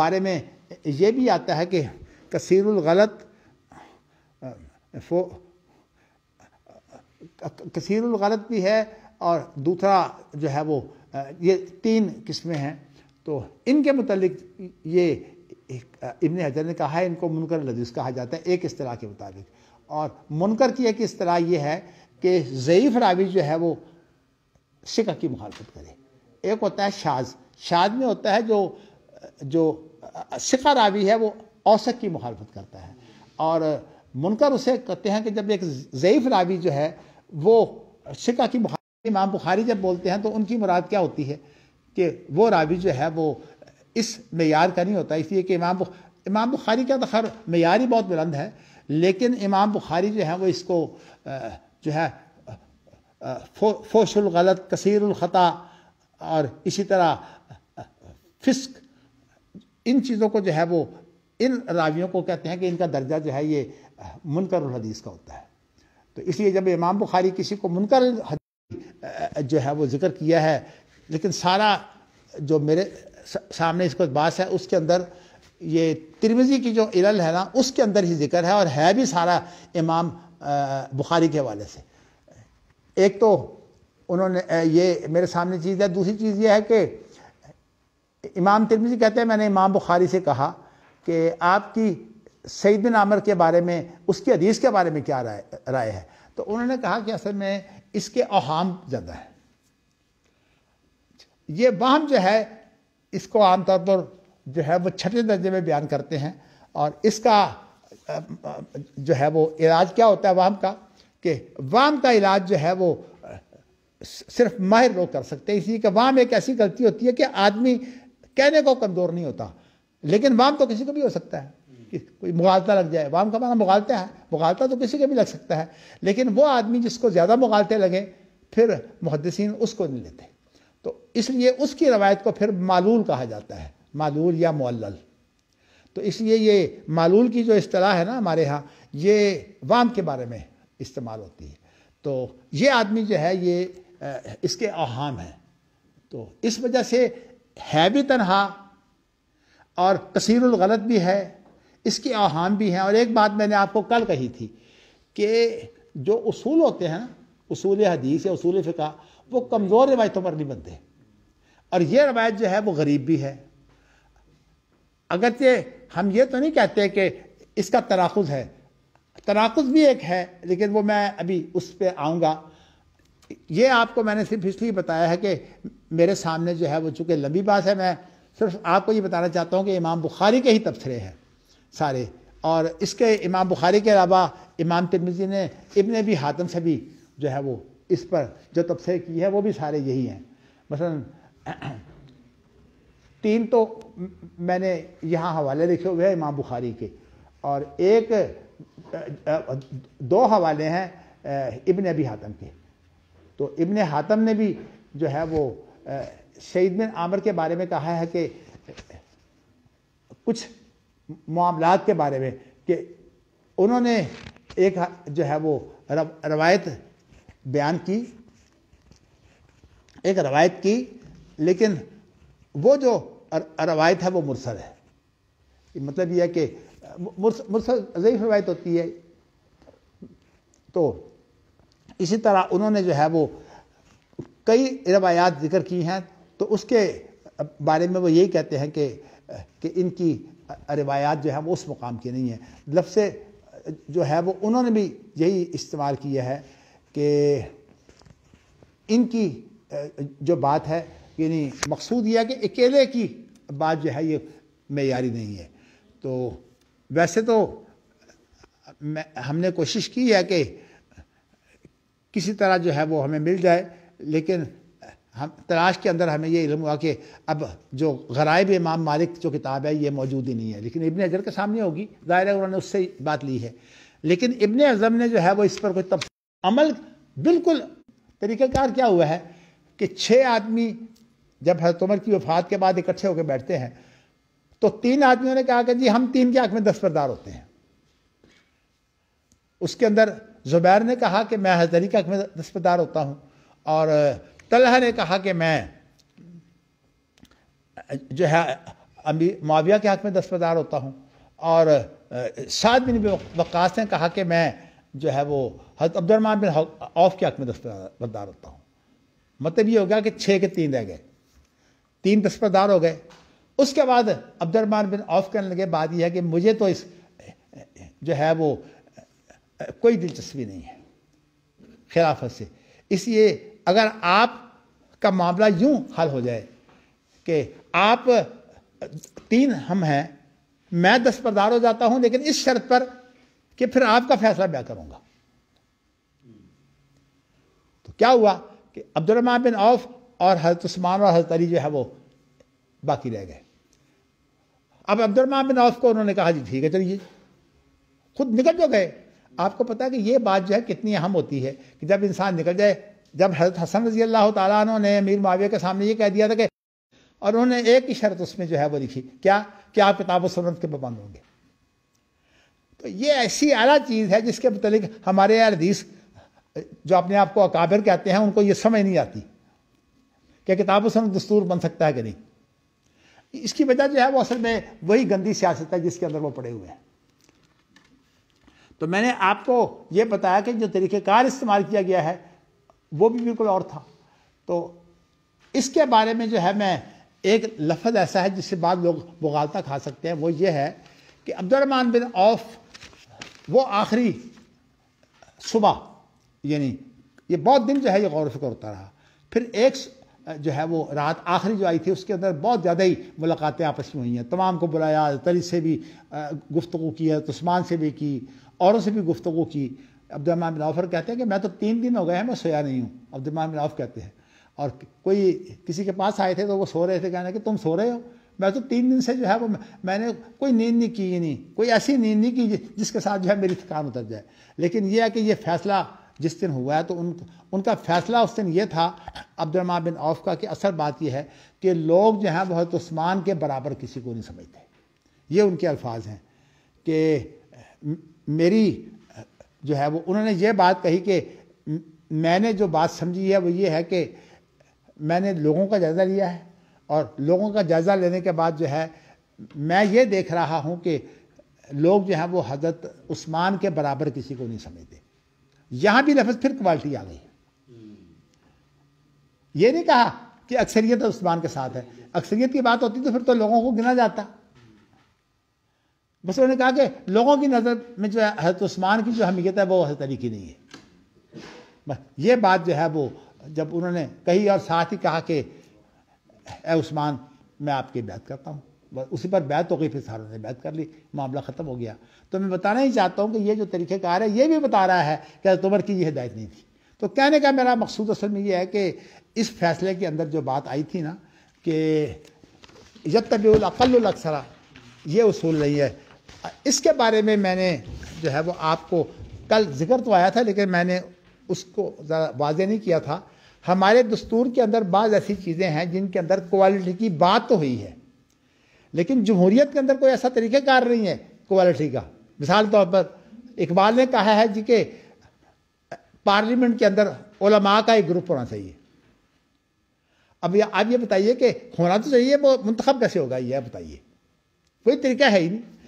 बारे में ये भी आता है कि ग़लत कसर गलत uh, uh, uh, भी है और दूसरा जो है वो ये तीन किस्में हैं तो इनके मतलब ये इबन हजर ने कहा है इनको मुनकर लदीस कहा जाता है एक इस तरह के मुताबिक और मुनकर की एक इस तरह ये है कि ज़यीफ़ रावी जो है वो शिका की मुखालफत करे एक होता है शाज शाज में होता है जो जो शिका रावी है वो औसत की मुखालफत करता है और मुनकर उसे कहते हैं कि जब एक ज़ैफ़ रावी जो है वो शिका की बुखारी इमाम बुखारी जब बोलते हैं तो उनकी मुराद क्या होती है कि वो रावी जो है वो इस मैार का नहीं होता इसलिए कि इमाम इमाम बुखारी का तो खैर मैार ही बहुत बुलंद है लेकिन इमाम बुखारी जो है वो इसको जो है फो, फोशुल गलत कसीरुल ख़ता और इसी तरह फिस्क इन चीज़ों को जो है वो इन रावियों को कहते हैं कि इनका दर्जा जो है ये मुनकर हदीस का होता है तो इसलिए जब इमाम बुखारी किसी को मुनकर जो है वो जिक्र किया है लेकिन सारा जो मेरे सामने इसको बास है उसके अंदर ये तिरमिजी की जो इलल है ना उसके अंदर ही जिक्र है और है भी सारा इमाम बुखारी के हवाले से एक तो उन्होंने ये मेरे सामने चीज़ है दूसरी चीज़ ये है कि इमाम तिरमिजी कहते हैं मैंने इमाम बुखारी से कहा कि आपकी बिन आमर के बारे में उसकी अदीस के बारे में क्या राय राय है तो उन्होंने कहा कि असल में इसके अहम ज़्यादा है ये वाहम जो है इसको आमतौर पर जो है वो छठे दर्जे में बयान करते हैं और इसका जो है वो इलाज क्या होता है वाम का कि वाम का इलाज जो है वो सिर्फ माहिर लोग कर सकते हैं इसलिए कि वाम एक ऐसी गलती होती है कि आदमी कहने को कमज़ोर नहीं होता लेकिन वाम तो किसी को भी हो सकता है कोई मुगालता लग जाए वाम का माना मुगालता है मुगालता तो किसी के भी लग सकता है लेकिन वो आदमी जिसको ज़्यादा मुगालते लगे फिर मुहदसिन उसको नहीं लेते तो इसलिए उसकी रवायत को फिर मालूल कहा जाता है मालूल या मोल तो इसलिए ये मालूल की जो अतलाह है ना हमारे यहाँ ये वाम के बारे में इस्तेमाल होती है तो ये आदमी जो है ये इसके अहम हैं तो इस वजह से है भी तनहा और कसीरगलत भी है इसके आहान भी हैं और एक बात मैंने आपको कल कही थी कि जो उसूल होते हैं ना उसूल हदीस या उसूल फ़िका वो कमज़ोर रवायतों पर नहीं बनते और ये रवायत जो है वो गरीब भी है अगरचे हम ये तो नहीं कहते कि इसका तराकुज है तराकुज भी एक है लेकिन वो मैं अभी उस पर आऊँगा ये आपको मैंने सिर्फ इसलिए बताया है कि मेरे सामने जो है वो चूँकि लंबी बात है मैं सिर्फ आपको ये बताना चाहता हूँ कि इमाम बुखारी के ही तबसरे हैं सारे और इसके इमाम बुखारी के अलावा इमाम तिरमिजी ने इबन भी हातम से भी जो है वो इस पर जो तबसे की है वो भी सारे यही हैं मसलन तीन तो मैंने यहाँ हवाले लिखे हुए हैं इमाम बुखारी के और एक दो हवाले हैं इबन अबी हातम के तो इबन हातम ने भी जो है वो शहीद बिन आमर के बारे में कहा है कि कुछ मामला के बारे में कि उन्होंने एक जो है वो रव, रवायत बयान की एक रवायत की लेकिन वो जो रवायत है वो मुरसल है मतलब यह है कि मुरसल ज़यीफ रवायत होती है तो इसी तरह उन्होंने जो है वो कई रवायात जिक्र की हैं तो उसके बारे में वो यही कहते हैं कि कि इनकी रवायात जो है वो उस मुकाम की नहीं है लफ्स जो है वो उन्होंने भी यही इस्तेमाल किया है कि इनकी जो बात है यानी मकसूद यह है कि अकेले की बात जो है ये मैारी नहीं है तो वैसे तो हमने कोशिश की है कि किसी तरह जो है वो हमें मिल जाए लेकिन हम तलाश के अंदर हमें ये इलम हुआ कि अब जो गराइब इमाम मालिक जो किताब है ये मौजूद ही नहीं है लेकिन इबन अजर के सामने होगी ज़ाहिर है उन्होंने उससे बात ली है लेकिन इबन अजम ने जो है वो इस पर कोई तब अमल बिल्कुल तरीक़ाकार क्या हुआ है कि छः आदमी जब हजरत उमर की वफात के बाद इकट्ठे होकर बैठते हैं तो तीन आदमियों ने कहा कि जी हम तीन के आंख में दस्तरदार होते हैं उसके अंदर जुबैर ने कहा कि मैं हजरी के आंख में दस्तरदार होता हूँ और तलहा ने कहा कि मैं जो है अभी माविया के हाथ में दस्तदार होता हूँ और सात बिन वक्स ने कहा कि मैं जो है वो हजरत अब्दुलरमान बिन औफ के हक में दस्तदार होता हूँ मतलब ये हो गया कि छः के तीन रह गए तीन दस्तबदार हो गए उसके बाद अब्दुलरमान बिन औफ करने लगे बात यह है कि मुझे तो इस जो है वो कोई दिलचस्पी नहीं है खिलाफत से इसलिए अगर आप का मामला यूं हल हो जाए कि आप तीन हम हैं मैं दस्तबरदार हो जाता हूं लेकिन इस शर्त पर कि फिर आपका फैसला मैं करूंगा तो क्या हुआ कि अब्दुलरमान बिन औफ और हजरत उस्मान और हजरत अली जो है वो बाकी रह गए अब अब्दुलरमान बिन औफ को उन्होंने कहा जी ठीक है चलिए खुद निकल जो तो गए आपको पता है कि ये बात जो है कितनी अहम होती है कि जब इंसान निकल जाए जब हजरत हसन रजी अल्लाह तु ने अमीर माविया के सामने ये कह दिया था कि और उन्होंने एक ही शर्त उसमें जो है वो लिखी क्या कि आप किताब सुनत के पाबंद होंगे तो ये ऐसी अला चीज़ है जिसके मतलब हमारे हदीस जो अपने आप को अकाबिर कहते हैं उनको ये समझ नहीं आती कि किताब सुनत दस्तूर बन सकता है कि नहीं इसकी वजह जो है वो असल में वही गंदी सियासत है जिसके अंदर वो पड़े हुए हैं तो मैंने आपको ये बताया कि जो तरीक़ेकार इस्तेमाल किया गया है वो भी बिल्कुल और था तो इसके बारे में जो है मैं एक लफ्ज़ ऐसा है जिससे बाद लोग बुगालता खा सकते हैं वो ये है कि अब्दुलरमान बिन औफ वो आखिरी सुबह यानी ये बहुत दिन जो है ये गौर फिक्र होता रहा फिर एक जो है वो रात आखिरी जो आई थी उसके अंदर बहुत ज़्यादा ही मुलाकातें आपस में हुई हैं तमाम को बुलाया तरी से भी गुफ्तु की है तस्मान से भी की औरों से भी गुफ्तु की अब्दुलरमान बिन औफर कहते हैं कि मैं तो तीन दिन हो गए हैं मैं सोया नहीं हूँ अब्दुलरमान बिन औफ कहते हैं और कोई किसी के पास आए थे तो वो सो रहे थे कहने कि तुम सो रहे हो मैं तो तीन दिन से जो है वो मैंने कोई नींद नहीं की ही नहीं कोई ऐसी नींद नहीं की जिसके साथ जो है मेरी थकान उतर जाए लेकिन यह है कि ये फैसला जिस दिन हुआ है तो उन उनका फैसला उस दिन ये था अब्दुलरमा बिन औफ का कि असल बात यह है कि लोग जो हैं बहुत उस्मान के बराबर किसी को नहीं समझते ये उनके अल्फाज हैं कि मेरी जो है वो उन्होंने ये बात कही कि मैंने जो बात समझी है वो ये है कि मैंने लोगों का जायज़ा लिया है और लोगों का जायज़ा लेने के बाद जो है मैं ये देख रहा हूँ कि लोग जो हैं वो हजरत उस्मान के बराबर किसी को नहीं समझते यहाँ भी लफज फिर क्वालिटी आ गई ये नहीं कहा कि अक्सरियत उस्मान के साथ है अक्सरियत की बात होती तो फिर तो लोगों को गिना जाता बस उन्होंने कहा कि लोगों की नज़र में जो है हजरत उस्मान की जो हमीयत है वो हर तरीके नहीं है बस ये बात जो है वो जब उन्होंने कही और साथ ही कहा कि ए उस्मान मैं आपकी बैत करता हूँ बस उसी पर बैत हो गई फिर सारों ने बैत कर ली मामला ख़त्म हो गया तो मैं बताना ही चाहता हूँ कि ये जो तरीक़ेकार है ये भी बता रहा है कि हजरत की यह हिदायत नहीं थी तो कहने का मेरा मकसूद असल में ये है कि इस फैसले के अंदर जो बात आई थी ना कि जब तबील अक्सरा ये उसूल नहीं है इसके बारे में मैंने जो है वो आपको कल जिक्र तो आया था लेकिन मैंने उसको वाजे नहीं किया था हमारे दस्तूर के अंदर बाज़ ऐसी चीज़ें हैं जिनके अंदर क्वालिटी की बात तो हुई है लेकिन जमहूरियत के अंदर कोई ऐसा तरीक़ाकार नहीं है क्वालिटी का मिसाल तौर पर इकबाल ने कहा है जी के पार्लियामेंट के अंदर ओलमा का एक ग्रुप होना चाहिए अब ये आप ये बताइए कि होना तो चाहिए वो मंतखब कैसे होगा ये बताइए कोई तरीका है ही नहीं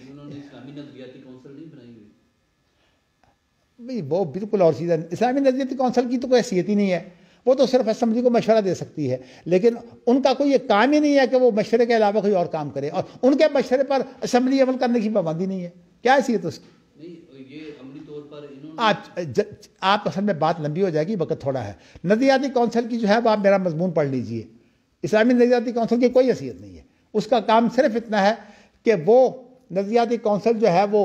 भाई वो बिल्कुल और है इस्लामी नजरियती कौंसिल की तो कोई हैसियत ही नहीं है वो तो सिर्फ असम्बली को मशवरा दे सकती है लेकिन उनका कोई ये काम ही नहीं है कि वो मशवरे के अलावा कोई और काम करे और उनके मशवरे पर असम्बली अमल करने की पाबंदी नहीं है क्या हैसियत उसकी आप ज, आप असल में बात लंबी हो जाएगी वक्त थोड़ा है नजरियाती कौंसिल की जो है वह आप मेरा मजमून पढ़ लीजिए इस्लामी नजरियाती कौंसिल की कोई हैसियत नहीं है उसका काम सिर्फ इतना है कि वो नजरियाती कौंसिल जो है वो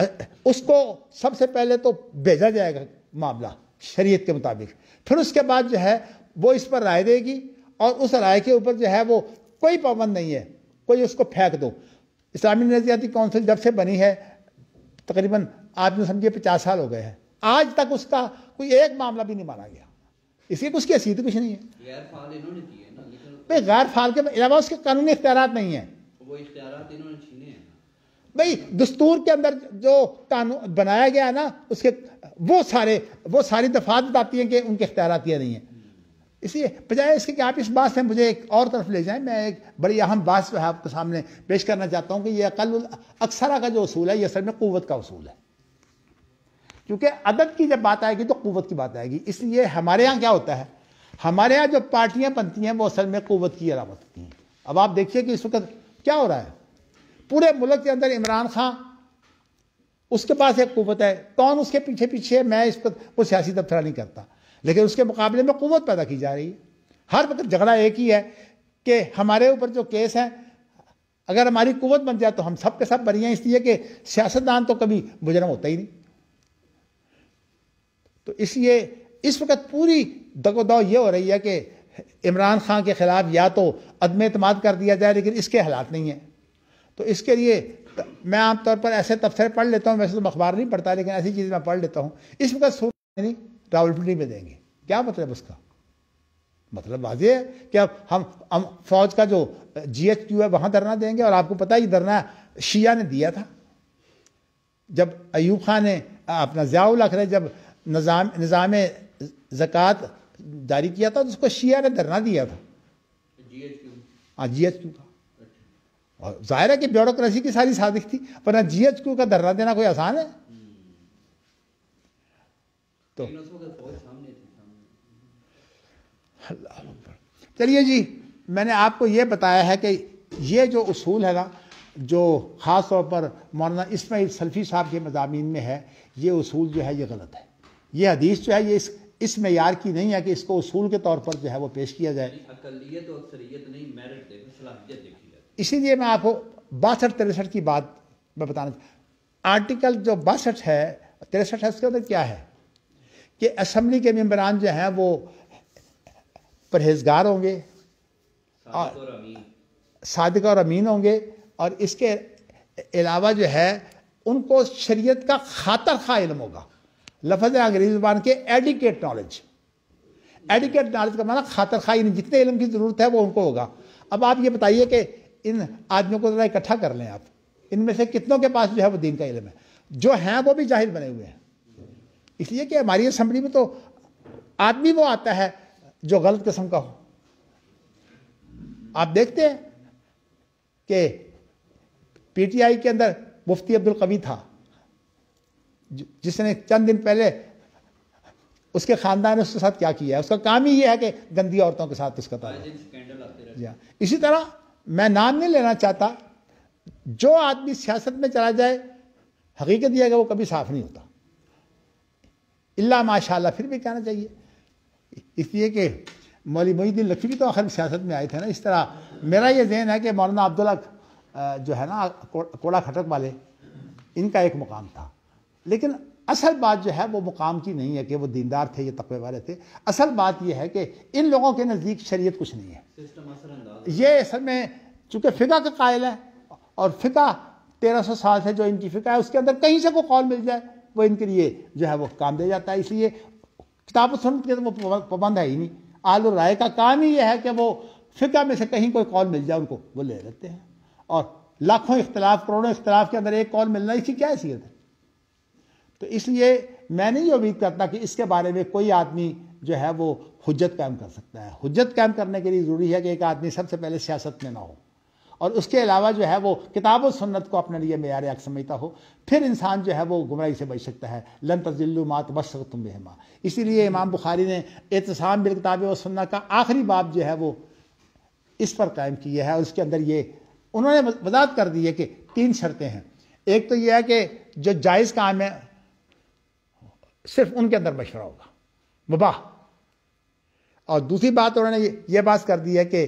उसको सबसे पहले तो भेजा जाएगा मामला शरीयत के मुताबिक फिर उसके बाद जो है वो इस पर राय देगी और उस राय के ऊपर जो है वो कोई पाबंद नहीं है कोई उसको फेंक दो इस्लामी नजरियाती काउंसिल जब से बनी है तकरीबन जो तो समझिए पचास साल हो गए हैं आज तक उसका कोई एक मामला भी नहीं माना गया इसलिए कुछ हैसियत कुछ नहीं है तो- भाई गैर फाल के अलावा उसके कानूनी इख्तियार नहीं है वो इख्तियार इन्होंने छीने हैं भाई दस्तूर के अंदर जो कानून बनाया गया है ना उसके वो सारे वो सारी दफात बताती हैं कि उनके अख्तियार नहीं है इसलिए बजाय इसके कि आप इस बात से मुझे एक और तरफ ले जाएं मैं एक बड़ी अहम बात जो है आपके सामने पेश करना चाहता हूं कि यह अकल अक्सरा का जो असूल है यह असल में क़वत का असूल है क्योंकि अदब की जब बात आएगी तो क़वत की बात आएगी इसलिए हमारे यहाँ क्या होता है हमारे यहाँ जो पार्टियाँ बनती हैं वो असल में क़वत की अलामत होती हैं अब आप देखिए कि इस वक्त क्या हो रहा है पूरे मुल्क के अंदर इमरान खां उसके पास एक कुत है कौन उसके पीछे पीछे है मैं इस पर वो सियासी तबसरा नहीं करता लेकिन उसके मुकाबले में कुत पैदा की जा रही है हर वक्त झगड़ा एक ही है कि हमारे ऊपर जो केस है अगर हमारी कुत बन जाए तो हम सब के सब बढ़िया इसलिए कि सियासतदान तो कभी मुजरम होता ही नहीं तो इसलिए इस वक्त पूरी दगोदौ ये हो रही है कि इमरान खान के खिलाफ या तो अदम अतमाद कर दिया जाए लेकिन इसके हालात नहीं हैं तो इसके लिए मैं आमतौर पर ऐसे तबसरे पढ़ लेता हूँ वैसे तो अखबार नहीं पढ़ता लेकिन ऐसी चीज़ मैं पढ़ लेता हूँ इस वक्त सूर्य रावलपिंडी में देंगे क्या मतलब उसका मतलब वाजिए है कि अब हम हम फौज का जो क्यू है वहाँ धरना देंगे और आपको पता ही ये धरना शिया ने दिया था जब अयूब खान ने अपना ज़ियाउल अखर जब निज़ाम निज़ाम ज़क़़त जारी किया था तो उसको शिया ने धरना दिया था जी एच हाँ जी एच क्यू का और जाहिर है कि ब्यूरोक्रेसी की सारी साजिश थी पर जी एच क्यू का धरना देना कोई आसान है तो चलिए जी मैंने आपको ये बताया है कि ये जो उसूल है ना जो ख़ास तौर पर मौलाना इसमें सल्फ़ी साहब के मजामीन में है ये उसूल जो है ये गलत है ये हदीस जो है ये इस इस मैार की नहीं है कि इसको उसूल के तौर पर जो है वो पेश किया जाए अकलियत और अक्सरियत नहीं मेरिट देखो सलाहियत देखो इसीलिए मैं आपको बासठ तिरसठ की बात मैं बताना आर्टिकल जो बासठ है तिरसठ है उसके अंदर क्या है कि असम्बली के मेम्बरान जो हैं वो परहेजगार होंगे और सादक और अमीन होंगे और इसके अलावा जो है उनको शरीयत का खातर खा इलम होगा लफज अंग्रेजी जबान के एडिकेट नॉलेज एडिकेट नॉलेज का माना खातर खा जितने इलम की ज़रूरत है वो उनको होगा अब आप ये बताइए कि इन आदमियों को ज़रा इकट्ठा कर लें आप इनमें से कितनों के पास जो है वो दीन का इलम है जो हैं वो भी जाहिर बने हुए हैं इसलिए कि हमारी असम्बली में तो आदमी वो आता है जो गलत किस्म का हो आप देखते हैं कि पीटीआई के अंदर मुफ्ती अब्दुल कवी था जिसने चंद दिन पहले उसके खानदान ने उसके साथ क्या किया है उसका काम ही यह है कि गंदी औरतों के साथ उसका जी हाँ। इसी तरह मैं नाम नहीं लेना चाहता जो आदमी सियासत में चला जाए हकीकत यह है वो कभी साफ नहीं होता इल्ला माशाल्लाह फिर भी कहना चाहिए इसलिए कि मौली मोहीद्दीन लखवी तो आखिर सियासत में आए थे ना इस तरह मेरा ये जहन है कि मौलाना अब्दुल्ला जो है ना कोड़ा खटक वाले इनका एक मुकाम था लेकिन असल बात जो है वो मुकाम की नहीं है कि वो दीनदार थे या तकबे वाले थे असल बात यह है कि इन लोगों के नज़दीक शरीयत कुछ नहीं है ये असल में चूँकि फ़िका का कायल है और फ़िका तेरह सौ साल से जो इनकी फ़िका है उसके अंदर कहीं से कोई कौल मिल जाए वो इनके लिए जो है वो काम दे जाता है इसलिए किताब सुनत के तो वो पाबंद है ही नहीं आलू राय का काम ही यह है कि वो फ़िका में से कहीं कोई कौल मिल जाए उनको वो ले लेते हैं और लाखों इख्तलाफ करोड़ों इख्तलाफ के अंदर एक कौल मिलना इसकी क्या हैसियत है तो इसलिए मैं नहीं उम्मीद करता कि इसके बारे में कोई आदमी जो है वो हजत कायम कर सकता है हजत कायम करने के लिए ज़रूरी है कि एक आदमी सबसे पहले सियासत में ना हो और उसके अलावा जो है वो किताब व सुन्नत को अपने लिए मैार अक समझता हो फिर इंसान जो है वो गुमराही से बच सकता है लन तजिल्लु मात बशर तुम बेहमा इसीलिए इमाम बुखारी ने एहतसाम बिल किताब व सुन्ना का आखिरी बाब जो है वो इस पर कायम किया है और उसके अंदर ये उन्होंने वजात कर दी है कि तीन शर्तें हैं एक तो यह है कि जो जायज़ काम है सिर्फ उनके अंदर मशवरा होगा मुबाह और दूसरी बात उन्होंने यह बात कर दी है कि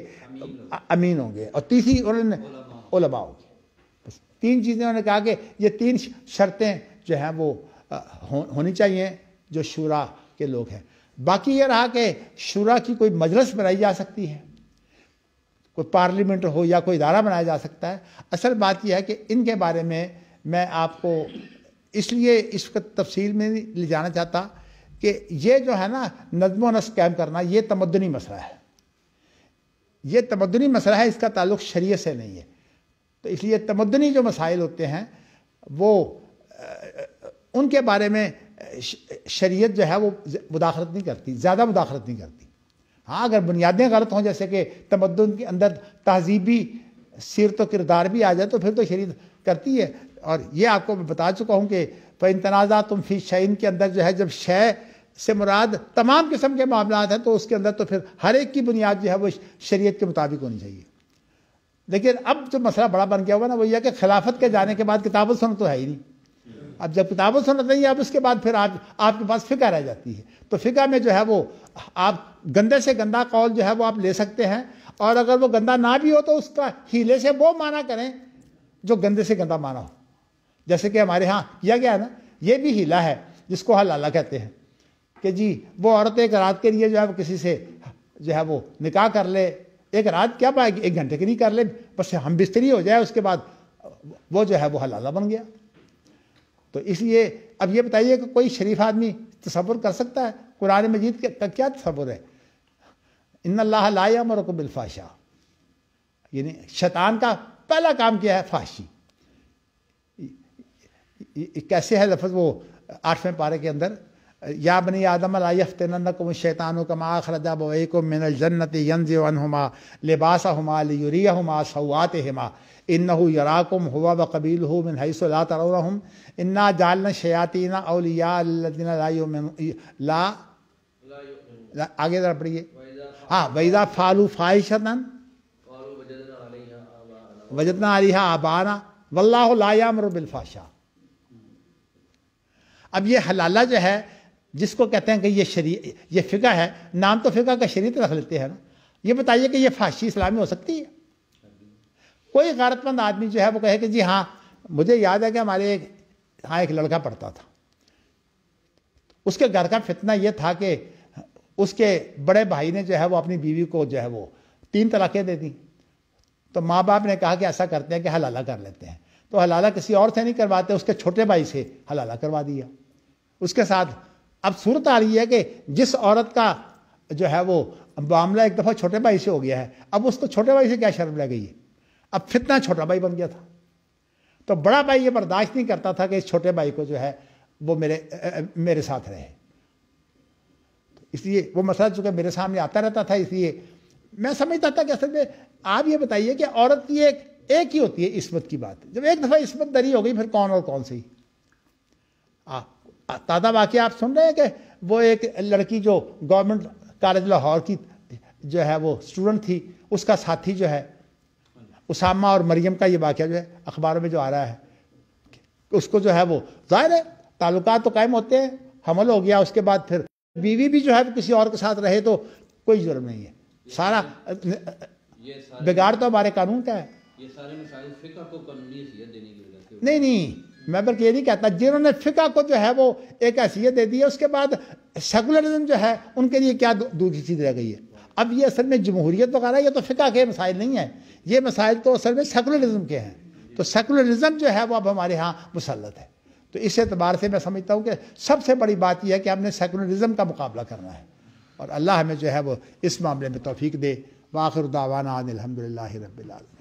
अमीन, होंगे और तीसरी उन्होंने ओलमा होगी तीन चीज़ें उन्होंने कहा कि ये तीन शर्तें जो हैं वो हो, होनी चाहिए जो शुरा के लोग हैं बाकी ये रहा कि शुरा की कोई मजलस बनाई जा सकती है कोई पार्लियामेंट हो या कोई इदारा बनाया जा सकता है असल बात यह है कि इनके बारे में मैं आपको इसलिए वक्त तफसील में ले जाना चाहता कि ये जो है ना नजमो नस कैम करना ये तमदनी मसला है ये तमदनी मसला है इसका ताल्लुक शरीय से नहीं है तो इसलिए तमदनी जो मसाइल होते हैं वो उनके बारे में शरीयत जो है वो मुदाखलत नहीं करती ज़्यादा मुदाखलत नहीं करती हाँ अगर बुनियादें गलत हों जैसे कि तमदन के अंदर तहजीबी तो किरदार भी आ जाए तो फिर तो शरीय करती है और ये आपको मैं बता चुका हूँ कि फ़ैन तनाज़ा तुम फी शैन के अंदर जो है जब शय से मुराद तमाम किस्म के मामला हैं तो उसके अंदर तो फिर हर एक की बुनियाद जो है वो शरीयत के मुताबिक होनी चाहिए लेकिन अब जो मसला बड़ा बन गया हुआ ना वो यह कि खिलाफत के जाने के बाद किताब सुन तो है ही नहीं अब जब किताब सुन नहीं है अब उसके बाद फिर आप आपके पास फ़िका रह जाती है तो फ़िका में जो है वो आप गंदे से गंदा कौल जो है वो आप ले सकते हैं और अगर वो गंदा ना भी हो तो उसका हीले से वो माना करें जो गंदे से गंदा माना हो जैसे कि हमारे यहाँ किया गया है ना ये भी हीला है जिसको हलाला कहते हैं कि जी वो औरत एक रात के लिए जो है वो किसी से जो है वो निकाह कर ले एक रात क्या पाएगी एक घंटे के लिए कर ले बस हम बिस्तरी हो जाए उसके बाद वो जो है वो हलाला बन गया तो इसलिए अब ये बताइए कि कोई शरीफ आदमी तस्वुर कर सकता है कुरान मजीद का क्या तस्वुर है इन ला लाया मरकबिलफाशा यानी शैतान का पहला काम क्या है फाशी कैसे है लफ्ज़ वो आठवें पारे के अंदर या बनी आदम लायफ़तन को शैतान कमा आखरजा बवई को मिनल जन्नत यनजन हमा लिबास हमा लियुरिया हमा सऊआत हमा इन यराकुम हुआ व कबील हो मिन हईस ला हम इन्ना जालन शयातीना अलिया ला आगे जरा पढ़िए हाँ वैदा फालू फ़ाहिशतन वजतना अलिहा आबाना वल्ला लायामर बिलफाशा अब ये हलाला जो है जिसको कहते हैं कि ये शरी ये फ़िका है नाम तो फ़िका का शरीत रख लेते हैं ना ये बताइए कि ये फाशी इस्लाम में हो सकती है कोई गारतमंद आदमी जो है वो कहे कि जी हाँ मुझे याद है कि हमारे एक हाँ एक लड़का पढ़ता था उसके घर का फितना ये था कि उसके बड़े भाई ने जो है वो अपनी बीवी को जो है वो तीन तलाक़ें दे दी तो माँ बाप ने कहा कि ऐसा करते हैं कि हलाला कर लेते हैं तो हलाला किसी और से नहीं करवाते उसके छोटे भाई से हलाला करवा दिया उसके साथ अब सूरत आ रही है कि जिस औरत का जो है वो मामला एक दफ़ा छोटे भाई से हो गया है अब उसको छोटे भाई से क्या शर्म लग गई है अब फितना छोटा भाई बन गया था तो बड़ा भाई ये बर्दाश्त नहीं करता था कि इस छोटे भाई को जो है वो मेरे ए, मेरे साथ रहे इसलिए वो मसला चूँकि मेरे सामने आता रहता था इसलिए मैं समझता था कि असल में आप ये बताइए कि औरत की एक एक ही होती है इसमत की बात जब एक दफ़ा इसमत दरी हो गई फिर कौन और कौन सी ताज़ा वाक्य आप सुन रहे हैं कि वो एक लड़की जो गवर्नमेंट कॉलेज लाहौर की जो है वो स्टूडेंट थी उसका साथी जो है उसामा और मरियम का ये वाक्य जो है अखबारों में जो आ रहा है उसको जो है वो जाहिर है ताल्लुक तो कायम होते हैं हमल हो गया उसके बाद फिर बीवी भी जो है किसी और के साथ रहे तो कोई जरूरत नहीं है सारा बिगाड़ तो हमारे कानून का है नहीं नहीं मैं बल्कि ये नहीं कहता जिन्होंने फिका को जो है वो एक हैसियत दे दी है उसके बाद सेकुलरिज्म जो है उनके लिए क्या दूसरी चीज़ रह गई है अब ये असल में जमहूरीत वगैरह ये तो फ़िका के मसाइल नहीं है ये मसाइल तो असल में सेकुलरिज्म के हैं तो सेकुलरिज्म जो है वो अब हमारे यहाँ मुसलत है तो इस एतबार से मैं समझता हूँ कि सबसे बड़ी बात यह है कि हमने सेकुलरिज्म का मुकाबला करना है और अल्लाह हमें जो है वो इस मामले में तोफ़ीक दे वाखिर दावाना अलहमदिल्ला रबीआलम